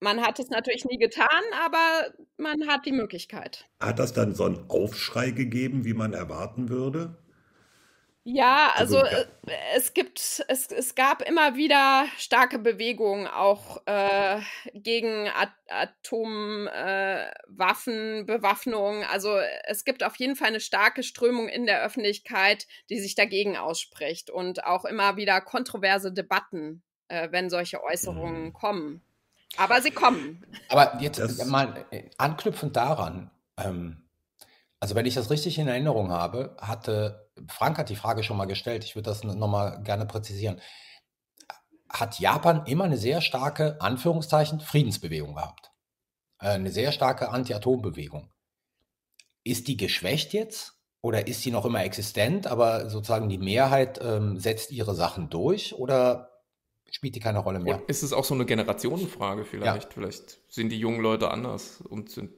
S2: man hat es natürlich nie getan, aber man hat die Möglichkeit.
S1: Hat das dann so einen Aufschrei gegeben, wie man erwarten würde?
S2: Ja, also, also äh, es gibt, es, es gab immer wieder starke Bewegungen auch äh, gegen At Atomwaffen, äh, Bewaffnung. Also es gibt auf jeden Fall eine starke Strömung in der Öffentlichkeit, die sich dagegen ausspricht und auch immer wieder kontroverse Debatten äh, wenn solche Äußerungen mhm. kommen. Aber sie kommen.
S3: Aber jetzt das mal äh, anknüpfend daran, ähm, also wenn ich das richtig in Erinnerung habe, hatte Frank hat die Frage schon mal gestellt, ich würde das nochmal gerne präzisieren. Hat Japan immer eine sehr starke, Anführungszeichen, Friedensbewegung gehabt? Äh, eine sehr starke Anti-Atom-Bewegung. Ist die geschwächt jetzt? Oder ist sie noch immer existent, aber sozusagen die Mehrheit ähm, setzt ihre Sachen durch? Oder spielt die keine
S5: Rolle mehr. Und ist es auch so eine Generationenfrage vielleicht? Ja. Vielleicht sind die jungen Leute anders und sind.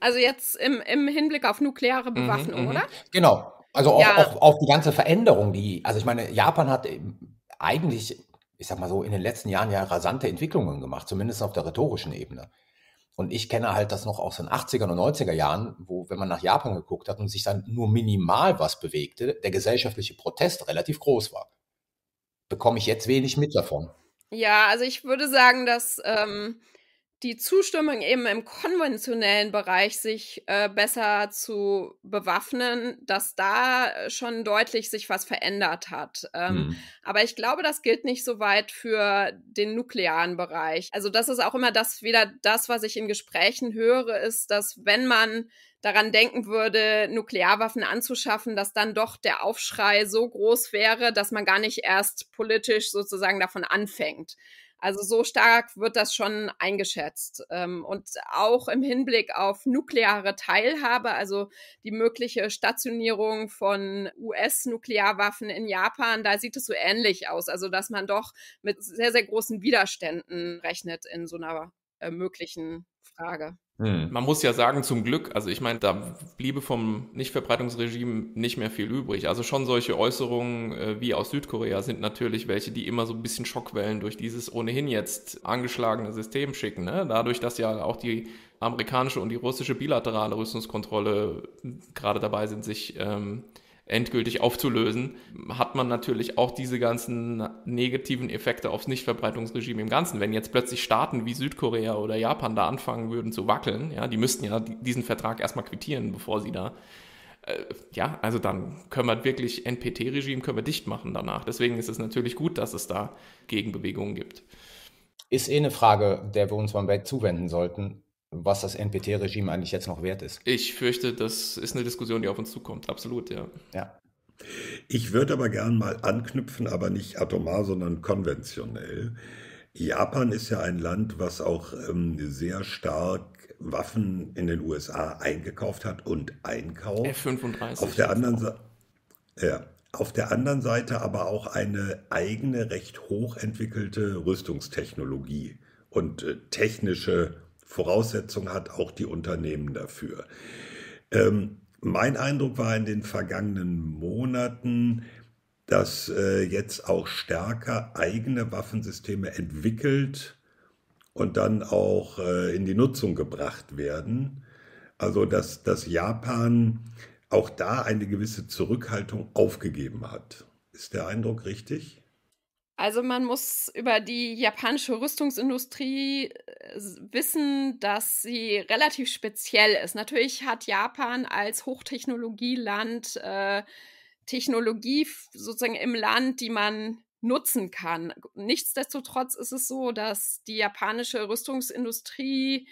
S2: Also jetzt im, im Hinblick auf nukleare mhm, Bewaffnung, mhm, oder?
S5: Genau. Also
S2: auch, ja. auch
S3: auf die ganze Veränderung, die, also ich meine, Japan hat eigentlich, ich sag mal so, in den letzten Jahren ja rasante Entwicklungen gemacht, zumindest auf der rhetorischen Ebene. Und ich kenne halt das noch aus den 80er und 90er Jahren, wo, wenn man nach Japan geguckt hat und sich dann nur minimal was bewegte, der gesellschaftliche Protest relativ groß war bekomme ich jetzt wenig mit davon.
S2: Ja, also ich würde sagen, dass ähm, die Zustimmung eben im konventionellen Bereich sich äh, besser zu bewaffnen, dass da schon deutlich sich was verändert hat. Ähm, hm. Aber ich glaube, das gilt nicht so weit für den nuklearen Bereich. Also das ist auch immer das wieder das, was ich in Gesprächen höre, ist, dass wenn man daran denken würde, Nuklearwaffen anzuschaffen, dass dann doch der Aufschrei so groß wäre, dass man gar nicht erst politisch sozusagen davon anfängt. Also so stark wird das schon eingeschätzt. Ähm, und auch im Hinblick auf nukleare Teilhabe, also die mögliche Stationierung von US-Nuklearwaffen in Japan, da sieht es so ähnlich aus. Also dass man doch mit sehr, sehr großen Widerständen rechnet in so einer äh, möglichen Frage.
S4: Hm.
S5: Man muss ja sagen, zum Glück, also ich meine, da bliebe vom Nichtverbreitungsregime nicht mehr viel übrig. Also schon solche Äußerungen äh, wie aus Südkorea sind natürlich welche, die immer so ein bisschen Schockwellen durch dieses ohnehin jetzt angeschlagene System schicken. Ne? Dadurch, dass ja auch die amerikanische und die russische bilaterale Rüstungskontrolle hm, gerade dabei sind, sich ähm, endgültig aufzulösen, hat man natürlich auch diese ganzen negativen Effekte aufs Nichtverbreitungsregime im Ganzen. Wenn jetzt plötzlich Staaten wie Südkorea oder Japan da anfangen würden zu wackeln, ja, die müssten ja diesen Vertrag erstmal quittieren, bevor sie da äh, ja, also dann können wir wirklich NPT-Regime können wir dicht machen danach. Deswegen ist es natürlich gut, dass es da Gegenbewegungen gibt.
S3: Ist eh eine Frage, der wir uns mal zuwenden sollten was das
S1: NPT-Regime eigentlich jetzt noch wert ist.
S5: Ich fürchte, das ist eine Diskussion, die auf uns zukommt. Absolut, ja.
S1: ja. Ich würde aber gern mal anknüpfen, aber nicht atomar, sondern konventionell. Japan ist ja ein Land, was auch ähm, sehr stark Waffen in den USA eingekauft hat und einkauft. F-35. Auf der anderen Seite. Ja, auf der anderen Seite aber auch eine eigene, recht hochentwickelte Rüstungstechnologie und äh, technische Voraussetzungen hat auch die Unternehmen dafür. Ähm, mein Eindruck war in den vergangenen Monaten, dass äh, jetzt auch stärker eigene Waffensysteme entwickelt und dann auch äh, in die Nutzung gebracht werden. Also dass, dass Japan auch da eine gewisse Zurückhaltung aufgegeben hat. Ist der Eindruck richtig?
S2: Also man muss über die japanische Rüstungsindustrie äh, wissen, dass sie relativ speziell ist. Natürlich hat Japan als Hochtechnologieland äh, Technologie sozusagen im Land, die man nutzen kann. Nichtsdestotrotz ist es so, dass die japanische Rüstungsindustrie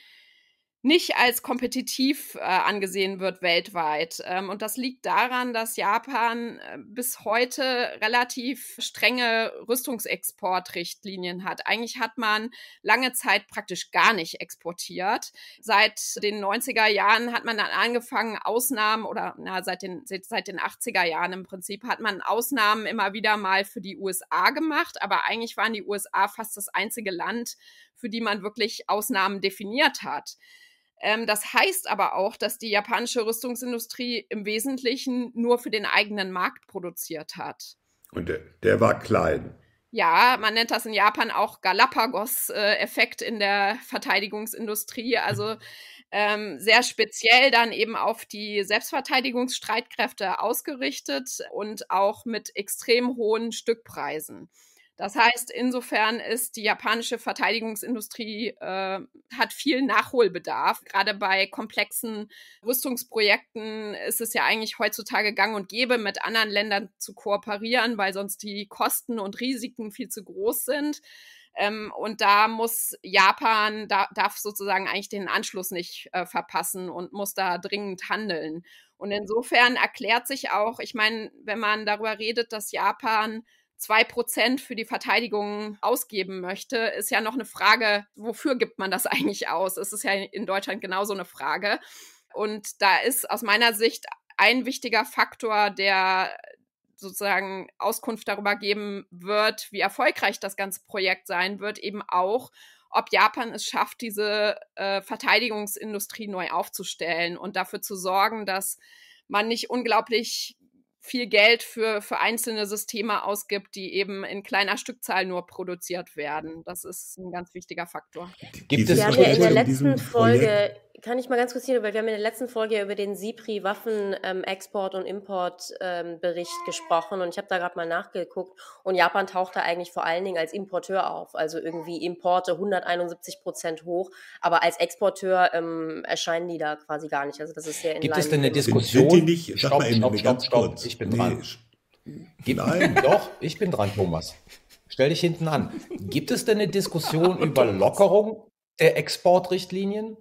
S2: nicht als kompetitiv äh, angesehen wird weltweit. Ähm, und das liegt daran, dass Japan äh, bis heute relativ strenge Rüstungsexportrichtlinien hat. Eigentlich hat man lange Zeit praktisch gar nicht exportiert. Seit den 90er Jahren hat man dann angefangen, Ausnahmen oder na, seit, den, seit den 80er Jahren im Prinzip hat man Ausnahmen immer wieder mal für die USA gemacht. Aber eigentlich waren die USA fast das einzige Land, für die man wirklich Ausnahmen definiert hat. Ähm, das heißt aber auch, dass die japanische Rüstungsindustrie im Wesentlichen nur für den eigenen Markt produziert hat.
S1: Und der, der war klein.
S2: Ja, man nennt das in Japan auch Galapagos-Effekt in der Verteidigungsindustrie. Also ähm, sehr speziell dann eben auf die Selbstverteidigungsstreitkräfte ausgerichtet und auch mit extrem hohen Stückpreisen. Das heißt, insofern ist die japanische Verteidigungsindustrie äh, hat viel Nachholbedarf. Gerade bei komplexen Rüstungsprojekten ist es ja eigentlich heutzutage gang und gäbe, mit anderen Ländern zu kooperieren, weil sonst die Kosten und Risiken viel zu groß sind. Ähm, und da muss Japan, da, darf sozusagen eigentlich den Anschluss nicht äh, verpassen und muss da dringend handeln. Und insofern erklärt sich auch, ich meine, wenn man darüber redet, dass Japan zwei Prozent für die Verteidigung ausgeben möchte, ist ja noch eine Frage, wofür gibt man das eigentlich aus? Es ist ja in Deutschland genauso eine Frage. Und da ist aus meiner Sicht ein wichtiger Faktor, der sozusagen Auskunft darüber geben wird, wie erfolgreich das ganze Projekt sein wird, eben auch, ob Japan es schafft, diese äh, Verteidigungsindustrie neu aufzustellen und dafür zu sorgen, dass man nicht unglaublich viel Geld für, für einzelne Systeme ausgibt, die eben in kleiner Stückzahl nur produziert werden. Das ist ein ganz wichtiger Faktor. Gibt es ja, in der letzten Folge kann ich
S4: mal ganz kurz hier, weil wir haben in der letzten Folge ja über den SIPRI-Waffenexport- ähm, und Importbericht ähm, gesprochen und ich habe da gerade mal nachgeguckt und Japan taucht da eigentlich vor allen Dingen als Importeur auf, also irgendwie Importe 171 Prozent hoch, aber als Exporteur ähm, erscheinen die da quasi gar nicht. Also das ist sehr Gibt es denn eine Diskussion? Sind
S1: die nicht, stopp, mal, stopp, stopp, stopp, kurz. ich bin nee.
S3: dran. Nein. Doch, ich bin dran, Thomas. Stell dich hinten an. Gibt es denn eine Diskussion über Lockerung der Exportrichtlinien?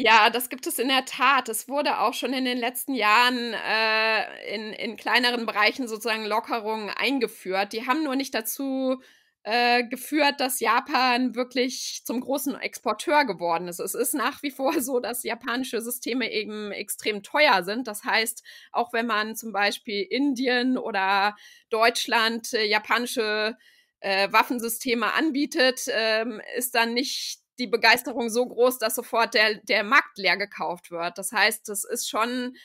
S2: Ja, das gibt es in der Tat. Es wurde auch schon in den letzten Jahren äh, in, in kleineren Bereichen sozusagen Lockerungen eingeführt. Die haben nur nicht dazu äh, geführt, dass Japan wirklich zum großen Exporteur geworden ist. Es ist nach wie vor so, dass japanische Systeme eben extrem teuer sind. Das heißt, auch wenn man zum Beispiel Indien oder Deutschland äh, japanische äh, Waffensysteme anbietet, ähm, ist dann nicht die Begeisterung so groß, dass sofort der, der Markt leer gekauft wird. Das heißt, das ist schon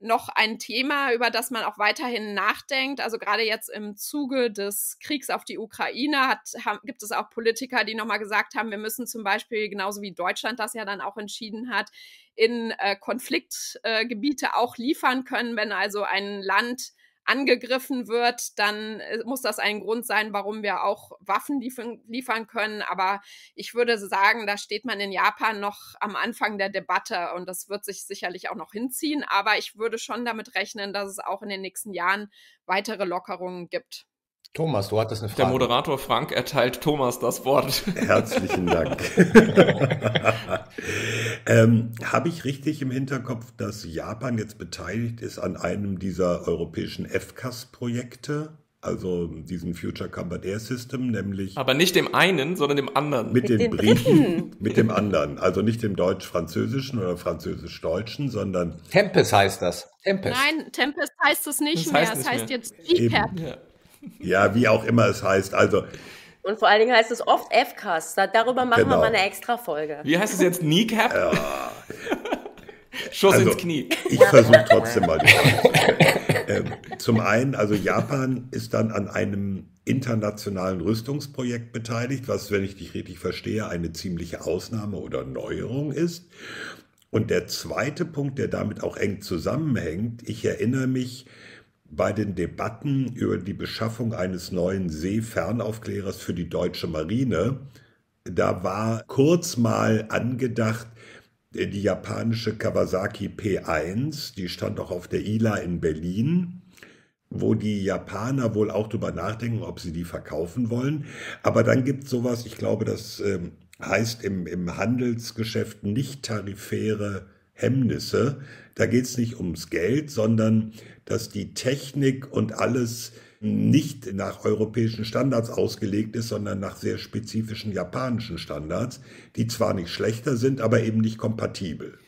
S2: noch ein Thema, über das man auch weiterhin nachdenkt. Also gerade jetzt im Zuge des Kriegs auf die Ukraine hat, haben, gibt es auch Politiker, die nochmal gesagt haben, wir müssen zum Beispiel, genauso wie Deutschland das ja dann auch entschieden hat, in äh, Konfliktgebiete äh, auch liefern können, wenn also ein Land angegriffen wird, dann äh, muss das ein Grund sein, warum wir auch Waffen liefern, liefern können. Aber ich würde sagen, da steht man in Japan noch am Anfang der Debatte und das wird sich sicherlich auch noch hinziehen. Aber ich würde schon damit rechnen, dass es auch in den nächsten Jahren weitere Lockerungen gibt.
S5: Thomas, du hattest eine Frage. Der Moderator Frank erteilt
S1: Thomas das Wort.
S2: Herzlichen Dank.
S1: ähm, Habe ich richtig im Hinterkopf, dass Japan jetzt beteiligt ist an einem dieser europäischen FCAS-Projekte? Also diesem Future Combat Air System, nämlich. Aber nicht dem einen, sondern dem anderen. Mit, mit dem Briten. Mit dem anderen. Also nicht dem deutsch-französischen oder französisch-deutschen, sondern. Tempest heißt das. Tempest.
S2: Nein, Tempest heißt es nicht das mehr. Heißt es heißt mehr. jetzt GPAP.
S1: Ja, wie auch immer es heißt. Also.
S2: Und vor
S4: allen Dingen heißt es oft FCAS. Darüber machen genau. wir mal eine extra Folge.
S1: Wie heißt es jetzt? Kneecap? Ja. Schuss also, ins Knie. Ich versuche trotzdem mal. Die ähm, zum einen, also Japan ist dann an einem internationalen Rüstungsprojekt beteiligt, was, wenn ich dich richtig verstehe, eine ziemliche Ausnahme oder Neuerung ist. Und der zweite Punkt, der damit auch eng zusammenhängt, ich erinnere mich, bei den Debatten über die Beschaffung eines neuen Seefernaufklärers für die deutsche Marine, da war kurz mal angedacht, die japanische Kawasaki P1, die stand auch auf der ILA in Berlin, wo die Japaner wohl auch drüber nachdenken, ob sie die verkaufen wollen. Aber dann gibt es sowas, ich glaube, das ähm, heißt im, im Handelsgeschäft nicht tarifäre Hemmnisse. Da geht es nicht ums Geld, sondern dass die Technik und alles nicht nach europäischen Standards ausgelegt ist, sondern nach sehr spezifischen japanischen Standards, die zwar nicht schlechter sind, aber eben nicht kompatibel.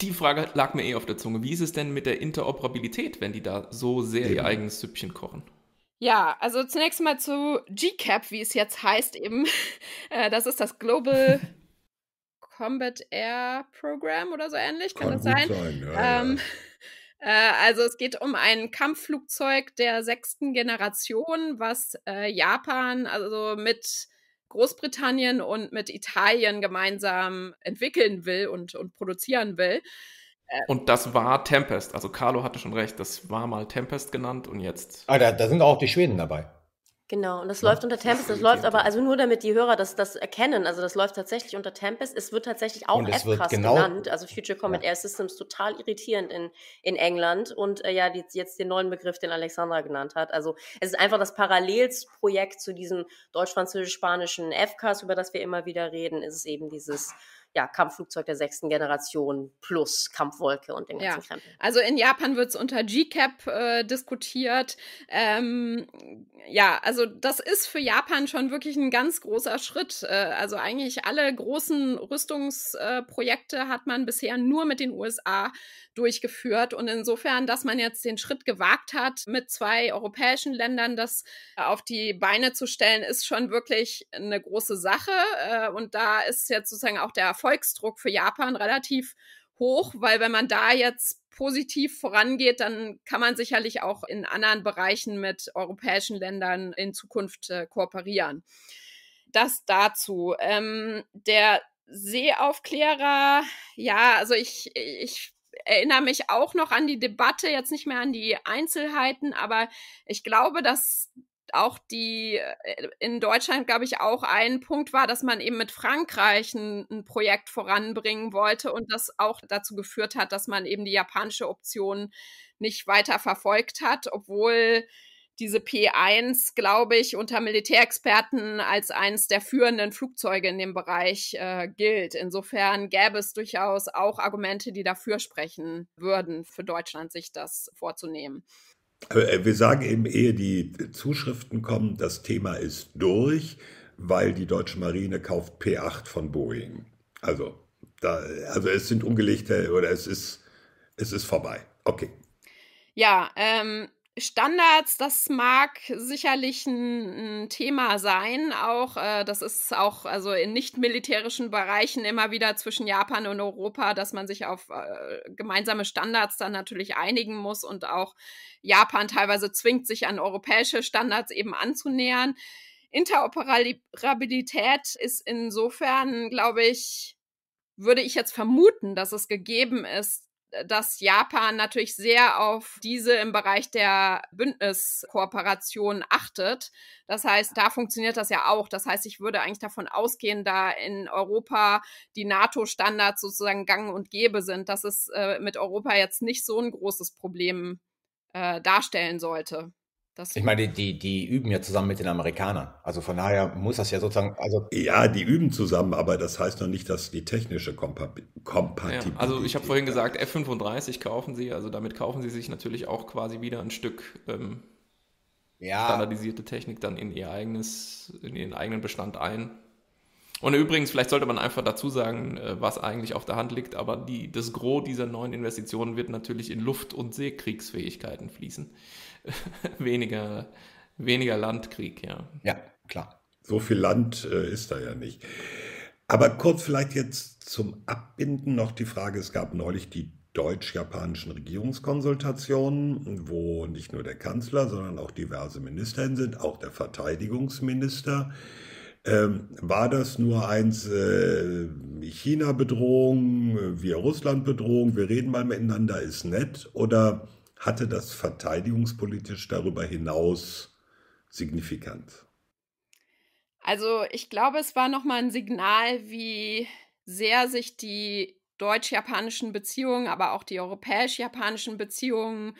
S5: Die Frage lag mir eh auf der Zunge. Wie ist es denn mit der Interoperabilität, wenn die da so sehr eben. ihr eigenes Süppchen kochen?
S2: Ja, also zunächst mal zu GCAP, wie es jetzt heißt, eben. Äh, das ist das Global Combat Air Program oder so ähnlich, kann, kann das sein? sein ja, ähm, ja. Äh, also es geht um ein Kampfflugzeug der sechsten Generation, was äh, Japan, also mit Großbritannien und mit Italien gemeinsam entwickeln will und, und produzieren will. Ähm, und
S5: das war Tempest. Also Carlo hatte schon recht, das war mal Tempest genannt und jetzt. Ah, da, da sind auch die Schweden dabei.
S4: Genau, und das ja, läuft unter Tempest, das, das läuft aber, also nur damit die Hörer das, das erkennen, also das läuft tatsächlich unter Tempest, es wird tatsächlich auch FCAS genau, genannt, also Future Combat ja. Air Systems, total irritierend in, in England und äh, ja, die, jetzt den neuen Begriff, den Alexandra genannt hat, also es ist einfach das Parallelsprojekt zu diesem deutsch-französisch-spanischen FCAS, über das wir immer wieder reden, ist es eben dieses ja, Kampfflugzeug der sechsten Generation plus Kampfwolke und den ganzen ja. Krempel.
S2: Also in Japan wird es unter G-Cap äh, diskutiert. Ähm, ja, also das ist für Japan schon wirklich ein ganz großer Schritt. Äh, also eigentlich alle großen Rüstungsprojekte äh, hat man bisher nur mit den USA durchgeführt. Und insofern, dass man jetzt den Schritt gewagt hat, mit zwei europäischen Ländern das auf die Beine zu stellen, ist schon wirklich eine große Sache. Äh, und da ist jetzt sozusagen auch der Erfolg Erfolgsdruck für Japan relativ hoch, weil wenn man da jetzt positiv vorangeht, dann kann man sicherlich auch in anderen Bereichen mit europäischen Ländern in Zukunft äh, kooperieren. Das dazu. Ähm, der Seeaufklärer, ja, also ich, ich erinnere mich auch noch an die Debatte, jetzt nicht mehr an die Einzelheiten, aber ich glaube, dass auch die äh, in Deutschland, glaube ich, auch ein Punkt war, dass man eben mit Frankreich ein, ein, Projekt voranbringen wollte und das auch dazu geführt hat, dass man eben die japanische Option nicht weiter verfolgt hat, obwohl diese P1, glaube ich, unter Militärexperten als eines der führenden Flugzeuge in dem Bereich äh, gilt. Insofern gäbe es durchaus auch Argumente, die dafür sprechen würden, für Deutschland sich das vorzunehmen.
S1: Äh, äh, wir sagen eben, ehe die Zuschriften kommen, das Thema ist durch, weil die deutsche Marine kauft P8 von Boeing. Also, da, also es sind ungelegte oder es ist, es ist vorbei. Okay.
S2: Ja, ähm, Standards, das mag sicherlich ein, ein Thema sein. Auch äh, das ist auch also in nicht militärischen Bereichen immer wieder zwischen Japan und Europa, dass man sich auf äh, gemeinsame Standards dann natürlich einigen muss und auch Japan teilweise zwingt, sich an europäische Standards eben anzunähern. Interoperabilität ist insofern, glaube ich, würde ich jetzt vermuten, dass es gegeben ist, dass Japan natürlich sehr auf diese im Bereich der Bündniskooperation achtet. Das heißt, da funktioniert das ja auch. Das heißt, ich würde eigentlich davon ausgehen, da in Europa die NATO-Standards sozusagen gang und gäbe sind, dass es äh, mit Europa jetzt nicht so ein großes Problem äh, darstellen sollte. Das ich meine,
S3: die, die üben ja zusammen mit den Amerikanern. Also von daher muss das ja
S1: sozusagen. Also ja, die üben zusammen, aber das heißt noch nicht, dass die technische Kompatibilität. Ja,
S5: also ich habe vorhin gesagt, F35 kaufen sie, also damit kaufen sie sich natürlich auch quasi wieder ein Stück ähm, ja. standardisierte Technik dann in ihr eigenes, in ihren eigenen Bestand ein. Und übrigens, vielleicht sollte man einfach dazu sagen, äh, was eigentlich auf der Hand liegt, aber die, das Gros dieser neuen Investitionen wird natürlich in Luft- und Seekriegsfähigkeiten fließen. weniger, weniger Landkrieg, ja.
S1: Ja, klar. So viel Land äh, ist da ja nicht. Aber kurz vielleicht jetzt zum Abbinden noch die Frage, es gab neulich die deutsch-japanischen Regierungskonsultationen, wo nicht nur der Kanzler, sondern auch diverse Minister sind, auch der Verteidigungsminister. Ähm, war das nur eins äh, China-Bedrohung, äh, wir Russland-Bedrohung, wir reden mal miteinander, ist nett? Oder hatte das verteidigungspolitisch darüber hinaus signifikant?
S2: Also ich glaube, es war nochmal ein Signal, wie sehr sich die deutsch-japanischen Beziehungen, aber auch die europäisch-japanischen Beziehungen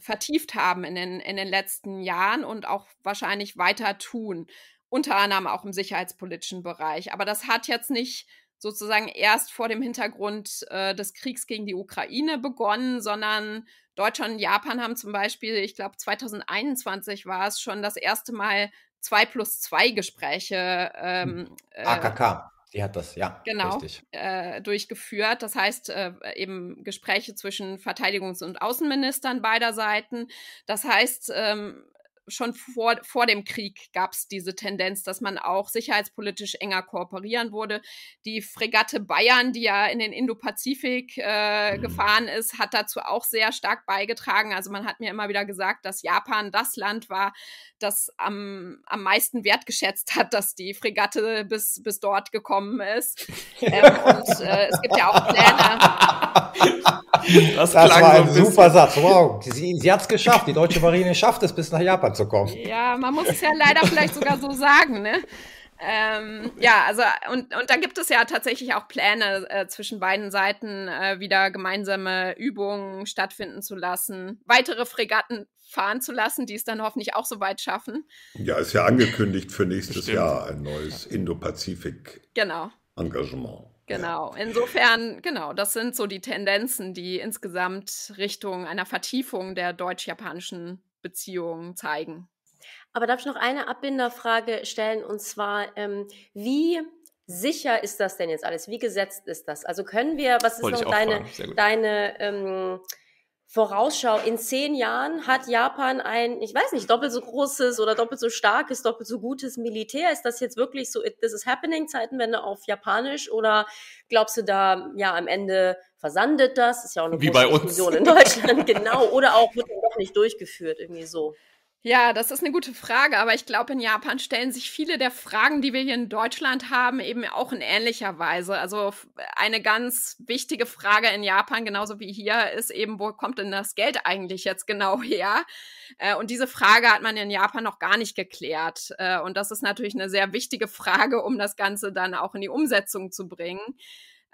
S2: vertieft haben in den, in den letzten Jahren und auch wahrscheinlich weiter tun, unter anderem auch im sicherheitspolitischen Bereich. Aber das hat jetzt nicht sozusagen erst vor dem Hintergrund äh, des Kriegs gegen die Ukraine begonnen, sondern Deutschland und Japan haben zum Beispiel, ich glaube 2021 war es schon das erste Mal zwei plus zwei Gespräche. Hm. Ähm, AKK.
S3: Äh, die hat das, ja. Genau,
S2: äh, durchgeführt. Das heißt äh, eben Gespräche zwischen Verteidigungs- und Außenministern beider Seiten. Das heißt, ähm, schon vor, vor dem Krieg gab es diese Tendenz, dass man auch sicherheitspolitisch enger kooperieren wurde. Die Fregatte Bayern, die ja in den Indopazifik äh, mhm. gefahren ist, hat dazu auch sehr stark beigetragen. Also man hat mir immer wieder gesagt, dass Japan das Land war, das am, am meisten wertgeschätzt hat, dass die Fregatte bis, bis dort gekommen ist. ähm, und äh, es gibt ja auch Pläne.
S3: Das, das war ein, ein super Satz. Wow, sie, sie hat es geschafft. Die deutsche Marine schafft es bis nach Japan weiterzukommen.
S2: Ja, man muss es ja leider vielleicht sogar so sagen, ne? Ähm, ja, also und, und da gibt es ja tatsächlich auch Pläne äh, zwischen beiden Seiten, äh, wieder gemeinsame Übungen stattfinden zu lassen, weitere Fregatten fahren zu lassen, die es dann hoffentlich auch so weit schaffen.
S1: Ja, ist ja angekündigt für nächstes Stimmt. Jahr ein neues Indo-Pazifik. Genau. Engagement.
S2: Genau, insofern, genau, das sind so die Tendenzen, die insgesamt Richtung einer Vertiefung der deutsch-japanischen Beziehungen zeigen. Aber darf ich noch eine Abbinderfrage stellen? Und zwar,
S4: ähm, wie sicher ist das denn jetzt alles? Wie gesetzt ist das? Also können wir, was ist Wollte noch deine, deine ähm, Vorausschau? In zehn Jahren hat Japan ein, ich weiß nicht, doppelt so großes oder doppelt so starkes, doppelt so gutes Militär. Ist das jetzt wirklich so, this is happening, Zeitenwende auf Japanisch? Oder glaubst du da, ja, am Ende versandet das? Ist ja auch eine große Diskussion in Deutschland, genau. Oder auch wird nicht durchgeführt, irgendwie so.
S2: Ja, das ist eine gute Frage, aber ich glaube, in Japan stellen sich viele der Fragen, die wir hier in Deutschland haben, eben auch in ähnlicher Weise. Also eine ganz wichtige Frage in Japan, genauso wie hier, ist eben, wo kommt denn das Geld eigentlich jetzt genau her? Äh, und diese Frage hat man in Japan noch gar nicht geklärt. Äh, und das ist natürlich eine sehr wichtige Frage, um das Ganze dann auch in die Umsetzung zu bringen.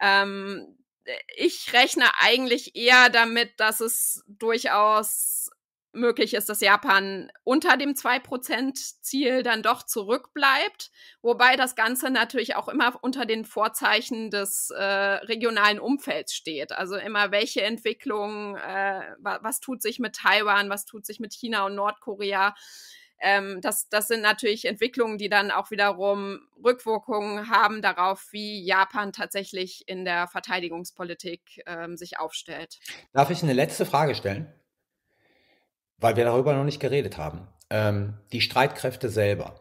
S2: Ähm, äh, ich rechne eigentlich eher damit, dass es durchaus möglich ist, dass Japan unter dem 2%-Ziel dann doch zurückbleibt, wobei das Ganze natürlich auch immer unter den Vorzeichen des äh, regionalen Umfelds steht. Also immer welche Entwicklungen, äh, was tut sich mit Taiwan, was tut sich mit China und Nordkorea. Ähm, das, das sind natürlich Entwicklungen, die dann auch wiederum Rückwirkungen haben darauf, wie Japan tatsächlich in der Verteidigungspolitik ähm, sich aufstellt.
S3: Darf ich eine letzte Frage stellen? weil wir darüber noch nicht geredet haben. Ähm, die Streitkräfte selber.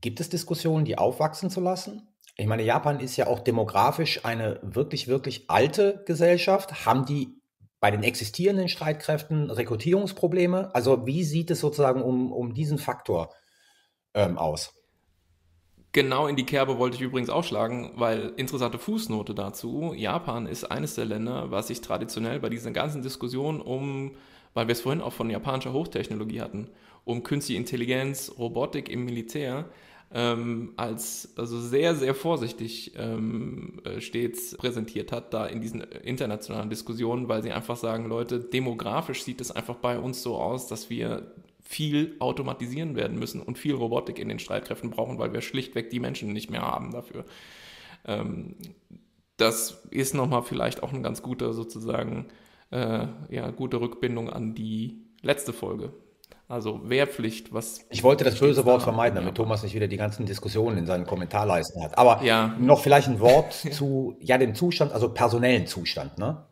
S3: Gibt es Diskussionen, die aufwachsen zu lassen? Ich meine, Japan ist ja auch demografisch eine wirklich, wirklich alte Gesellschaft. Haben die bei den existierenden Streitkräften Rekrutierungsprobleme? Also wie sieht es sozusagen um, um diesen Faktor ähm, aus?
S5: Genau in die Kerbe wollte ich übrigens auch schlagen, weil interessante Fußnote dazu, Japan ist eines der Länder, was sich traditionell bei diesen ganzen Diskussionen um weil wir es vorhin auch von japanischer Hochtechnologie hatten, um künstliche Intelligenz, Robotik im Militär ähm, als also sehr, sehr vorsichtig ähm, äh, stets präsentiert hat, da in diesen internationalen Diskussionen, weil sie einfach sagen, Leute, demografisch sieht es einfach bei uns so aus, dass wir viel automatisieren werden müssen und viel Robotik in den Streitkräften brauchen, weil wir schlichtweg die Menschen nicht mehr haben dafür. Ähm, das ist nochmal vielleicht auch ein ganz guter sozusagen äh, ja, gute Rückbindung an die letzte Folge. Also Wehrpflicht, was. Ich wollte das böse Wort vermeiden, damit
S3: ja. Thomas nicht wieder die ganzen Diskussionen in seinen Kommentarleisten hat. Aber ja. noch vielleicht ein Wort zu, ja, dem Zustand, also personellen Zustand, ne?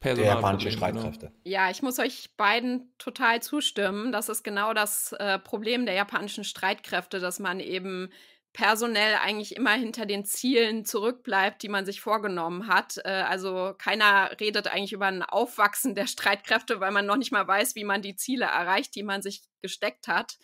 S5: Personal der japanische Problem,
S3: genau. Streitkräfte.
S2: Genau. Ja, ich muss euch beiden total zustimmen. Das ist genau das äh, Problem der japanischen Streitkräfte, dass man eben personell eigentlich immer hinter den Zielen zurückbleibt, die man sich vorgenommen hat. Äh, also keiner redet eigentlich über ein Aufwachsen der Streitkräfte, weil man noch nicht mal weiß, wie man die Ziele erreicht, die man sich gesteckt hat.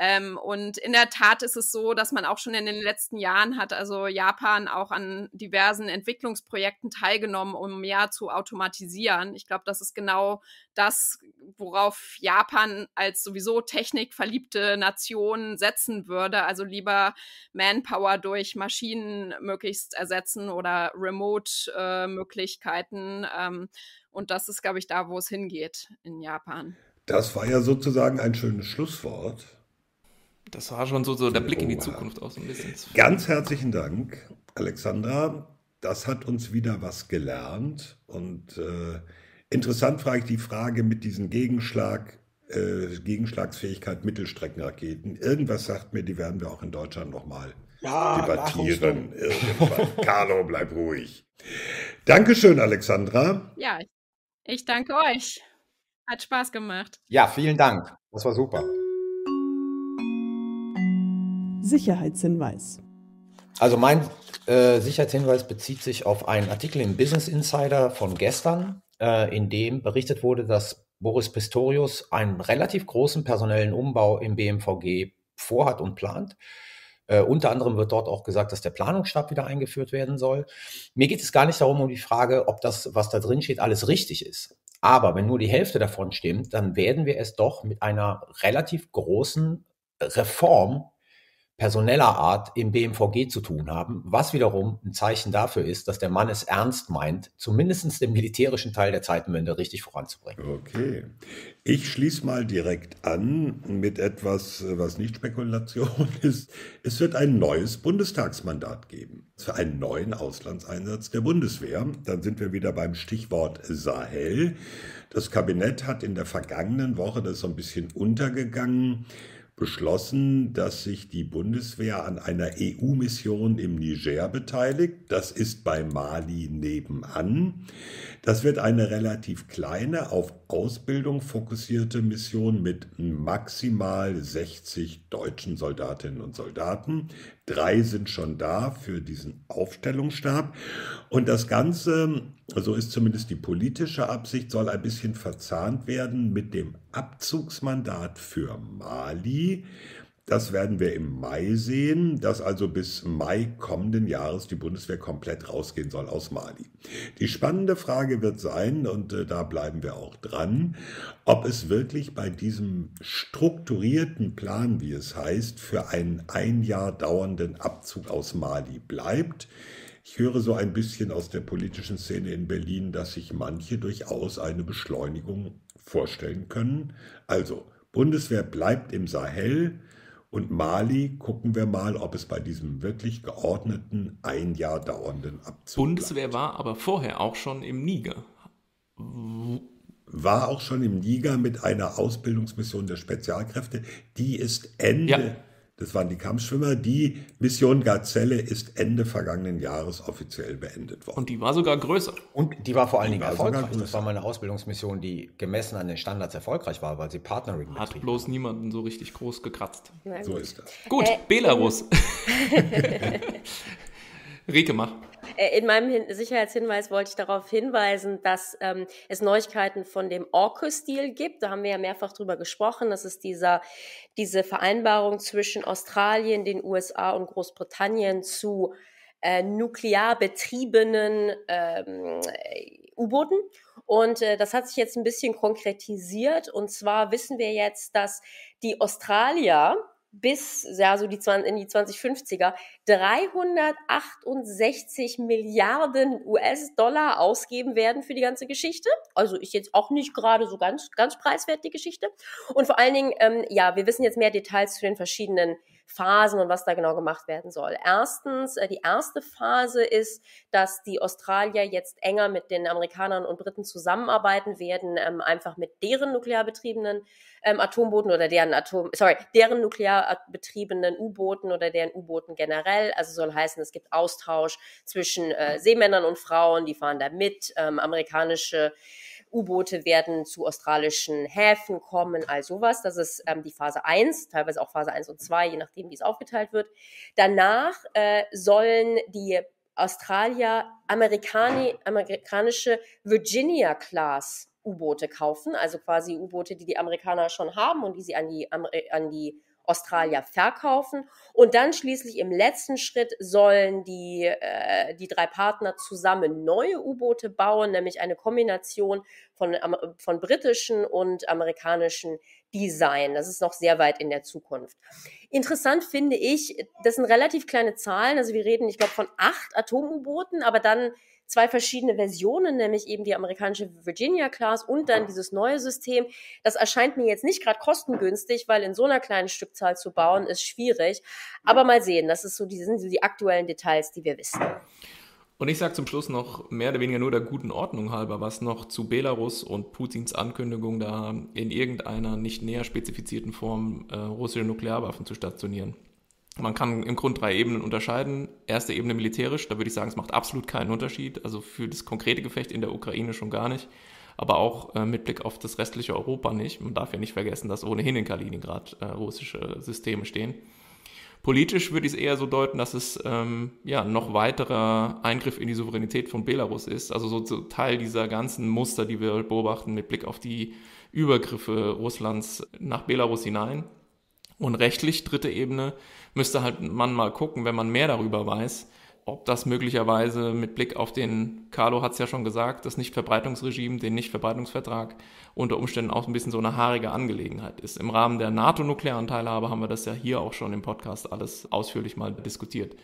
S2: Ähm, und in der Tat ist es so, dass man auch schon in den letzten Jahren hat also Japan auch an diversen Entwicklungsprojekten teilgenommen, um mehr zu automatisieren. Ich glaube, das ist genau das, worauf Japan als sowieso technikverliebte Nation setzen würde. Also lieber Manpower durch Maschinen möglichst ersetzen oder Remote-Möglichkeiten. Äh, ähm, und das ist, glaube ich, da, wo es hingeht in Japan. Das war ja
S1: sozusagen ein schönes Schlusswort. Das war schon so, so der Blick in die oh. Zukunft auch so ein bisschen. Ganz herzlichen Dank, Alexandra. Das hat uns wieder was gelernt. Und äh, interessant frage ich die Frage mit diesen Gegenschlag, äh, Gegenschlagsfähigkeit Mittelstreckenraketen. Irgendwas sagt mir, die werden wir auch in Deutschland nochmal ja, debattieren. Carlo, bleib ruhig. Dankeschön, Alexandra.
S2: Ja, ich danke euch. Hat Spaß gemacht.
S1: Ja, vielen
S3: Dank. Das war super.
S2: Sicherheitshinweis?
S3: Also mein äh, Sicherheitshinweis bezieht sich auf einen Artikel im Business Insider von gestern, äh, in dem berichtet wurde, dass Boris Pistorius einen relativ großen personellen Umbau im BMVG vorhat und plant. Äh, unter anderem wird dort auch gesagt, dass der Planungsstab wieder eingeführt werden soll. Mir geht es gar nicht darum, um die Frage, ob das, was da drin steht, alles richtig ist. Aber wenn nur die Hälfte davon stimmt, dann werden wir es doch mit einer relativ großen Reform personeller Art im BMVG zu tun haben, was wiederum ein Zeichen dafür ist, dass der Mann es ernst meint, zumindest den militärischen Teil der Zeitenwende richtig
S1: voranzubringen. Okay. Ich schließe mal direkt an mit etwas, was nicht Spekulation ist. Es wird ein neues Bundestagsmandat geben für einen neuen Auslandseinsatz der Bundeswehr. Dann sind wir wieder beim Stichwort Sahel. Das Kabinett hat in der vergangenen Woche das ist so ein bisschen untergegangen beschlossen, dass sich die Bundeswehr an einer EU-Mission im Niger beteiligt. Das ist bei Mali nebenan. Das wird eine relativ kleine, auf Ausbildung fokussierte Mission mit maximal 60 deutschen Soldatinnen und Soldaten drei sind schon da für diesen Aufstellungsstab. Und das Ganze, so ist zumindest die politische Absicht, soll ein bisschen verzahnt werden mit dem Abzugsmandat für Mali. Das werden wir im Mai sehen, dass also bis Mai kommenden Jahres die Bundeswehr komplett rausgehen soll aus Mali. Die spannende Frage wird sein, und äh, da bleiben wir auch dran, ob es wirklich bei diesem strukturierten Plan, wie es heißt, für einen ein Jahr dauernden Abzug aus Mali bleibt. Ich höre so ein bisschen aus der politischen Szene in Berlin, dass sich manche durchaus eine Beschleunigung vorstellen können. Also, Bundeswehr bleibt im Sahel, und Mali gucken wir mal, ob es bei diesem wirklich geordneten, ein Jahr dauernden
S5: Abzug. Bundeswehr bleibt. war aber vorher auch schon
S1: im Niger. War auch schon im Niger mit einer Ausbildungsmission der Spezialkräfte. Die ist Ende ja. Das waren die Kampfschwimmer. Die Mission Gazelle ist Ende vergangenen Jahres offiziell beendet worden.
S5: Und die war sogar größer. Und
S3: die war vor allen Dingen erfolgreich. Das war meine Ausbildungsmission, die gemessen an den Standards erfolgreich war, weil sie Partnering
S5: Hat Hat bloß war. niemanden so richtig groß gekratzt. so ist das. Gut, äh, Belarus.
S4: Rike, mach. Äh, in meinem Hin Sicherheitshinweis wollte ich darauf hinweisen, dass ähm, es Neuigkeiten von dem Orcus-Deal gibt. Da haben wir ja mehrfach drüber gesprochen. Das ist dieser, diese Vereinbarung zwischen Australien, den USA und Großbritannien zu äh, nuklear betriebenen ähm, U-Booten. Und äh, das hat sich jetzt ein bisschen konkretisiert. Und zwar wissen wir jetzt, dass die Australier bis ja, so die 20, in die 2050er 368 Milliarden US-Dollar ausgeben werden für die ganze Geschichte. Also ist jetzt auch nicht gerade so ganz, ganz preiswert die Geschichte. Und vor allen Dingen, ähm, ja, wir wissen jetzt mehr Details zu den verschiedenen Phasen und was da genau gemacht werden soll. Erstens, äh, die erste Phase ist, dass die Australier jetzt enger mit den Amerikanern und Briten zusammenarbeiten werden, ähm, einfach mit deren nuklear betriebenen ähm, Atombooten oder deren Atom, sorry, deren nuklear äh, betriebenen U-Booten oder deren U-Booten generell. Also soll heißen, es gibt Austausch zwischen äh, Seemännern und Frauen, die fahren da mit, ähm, amerikanische U-Boote werden zu australischen Häfen kommen, all sowas. Das ist ähm, die Phase 1, teilweise auch Phase 1 und 2, je nachdem, wie es aufgeteilt wird. Danach äh, sollen die Australier Amerikani, amerikanische Virginia-Class U-Boote kaufen, also quasi U-Boote, die die Amerikaner schon haben und die sie an die, an die Australier verkaufen. Und dann schließlich im letzten Schritt sollen die, äh, die drei Partner zusammen neue U-Boote bauen, nämlich eine Kombination von, von britischen und amerikanischen Design. Das ist noch sehr weit in der Zukunft. Interessant finde ich, das sind relativ kleine Zahlen. Also wir reden, ich glaube, von acht Atom-U-Booten, aber dann zwei verschiedene Versionen, nämlich eben die amerikanische Virginia Class und dann dieses neue System. Das erscheint mir jetzt nicht gerade kostengünstig, weil in so einer kleinen Stückzahl zu bauen ist schwierig. Aber mal sehen, das ist so, die sind so die aktuellen Details, die wir wissen.
S5: Und ich sage zum Schluss noch mehr oder weniger nur der guten Ordnung halber, was noch zu Belarus und Putins Ankündigung da in irgendeiner nicht näher spezifizierten Form äh, russische Nuklearwaffen zu stationieren. Man kann im Grunde drei Ebenen unterscheiden. Erste Ebene militärisch, da würde ich sagen, es macht absolut keinen Unterschied. Also für das konkrete Gefecht in der Ukraine schon gar nicht, aber auch äh, mit Blick auf das restliche Europa nicht. Man darf ja nicht vergessen, dass ohnehin in Kaliningrad äh, russische Systeme stehen. Politisch würde ich es eher so deuten, dass es ähm, ja noch weiterer Eingriff in die Souveränität von Belarus ist. Also so, so Teil dieser ganzen Muster, die wir beobachten mit Blick auf die Übergriffe Russlands nach Belarus hinein. Und rechtlich dritte Ebene müsste halt man mal gucken, wenn man mehr darüber weiß, ob das möglicherweise mit Blick auf den, Carlo hat es ja schon gesagt, das Nichtverbreitungsregime, den Nichtverbreitungsvertrag unter Umständen auch ein bisschen so eine haarige Angelegenheit ist. Im Rahmen der NATO-nuklearen Teilhabe haben wir das ja hier auch schon im Podcast alles ausführlich mal diskutiert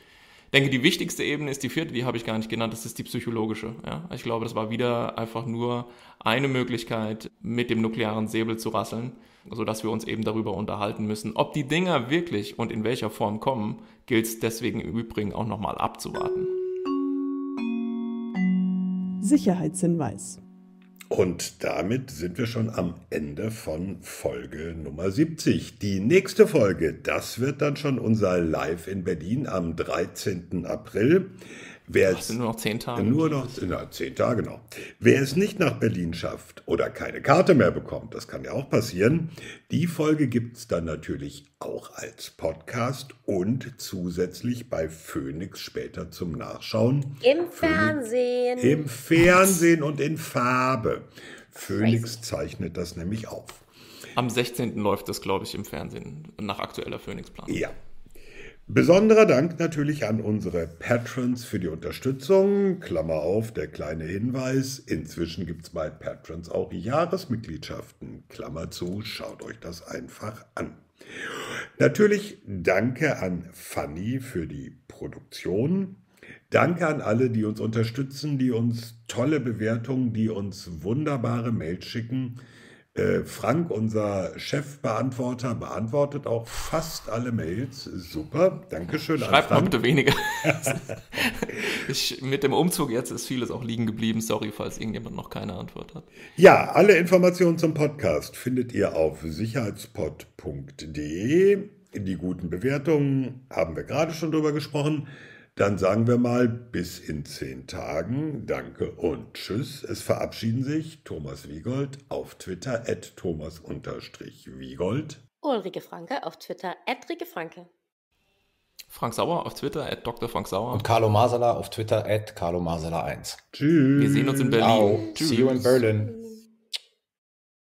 S5: denke, die wichtigste Ebene ist die vierte, die habe ich gar nicht genannt, das ist die psychologische. Ja? Ich glaube, das war wieder einfach nur eine Möglichkeit, mit dem nuklearen Säbel zu rasseln, sodass wir uns eben darüber unterhalten müssen. Ob die Dinger wirklich und in welcher Form kommen, gilt es deswegen
S1: im Übrigen auch nochmal abzuwarten.
S2: Sicherheitshinweis.
S1: Und damit sind wir schon am Ende von Folge Nummer 70. Die nächste Folge, das wird dann schon unser Live in Berlin am 13. April. Wer es, sind nur noch zehn Tage. Nur noch na, zehn Tage genau. Wer es nicht nach Berlin schafft oder keine Karte mehr bekommt, das kann ja auch passieren, die Folge gibt es dann natürlich auch als Podcast und zusätzlich bei Phoenix später zum Nachschauen.
S4: Im Phoenix, Fernsehen. Im
S1: Fernsehen und in Farbe. Phoenix zeichnet das nämlich auf.
S5: Am 16. läuft das, glaube ich, im Fernsehen nach aktueller Phoenix-Plan. Ja,
S1: Besonderer Dank natürlich an unsere Patrons für die Unterstützung. Klammer auf, der kleine Hinweis. Inzwischen gibt es bei Patrons auch Jahresmitgliedschaften. Klammer zu, schaut euch das einfach an. Natürlich danke an Fanny für die Produktion. Danke an alle, die uns unterstützen, die uns tolle Bewertungen, die uns wunderbare Mails schicken. Äh, Frank, unser Chefbeantworter, beantwortet auch fast alle Mails. Super, danke schön. Schreibt noch
S5: bitte weniger. ich, mit dem Umzug jetzt ist vieles auch liegen geblieben. Sorry, falls irgendjemand noch keine Antwort hat.
S1: Ja, alle Informationen zum Podcast findet ihr auf sicherheitspod.de. Die guten Bewertungen haben wir gerade schon drüber gesprochen. Dann sagen wir mal bis in zehn Tagen. Danke und tschüss. Es verabschieden sich Thomas Wiegold auf Twitter at thomas-wiegold.
S4: Ulrike Franke auf Twitter at Rike Franke.
S5: Frank Sauer auf Twitter
S3: at Dr. Frank Sauer. Und Carlo Masala auf Twitter at Carlo Masala 1. Tschüss. Wir sehen uns in Berlin. Au. Tschüss. See you in Berlin.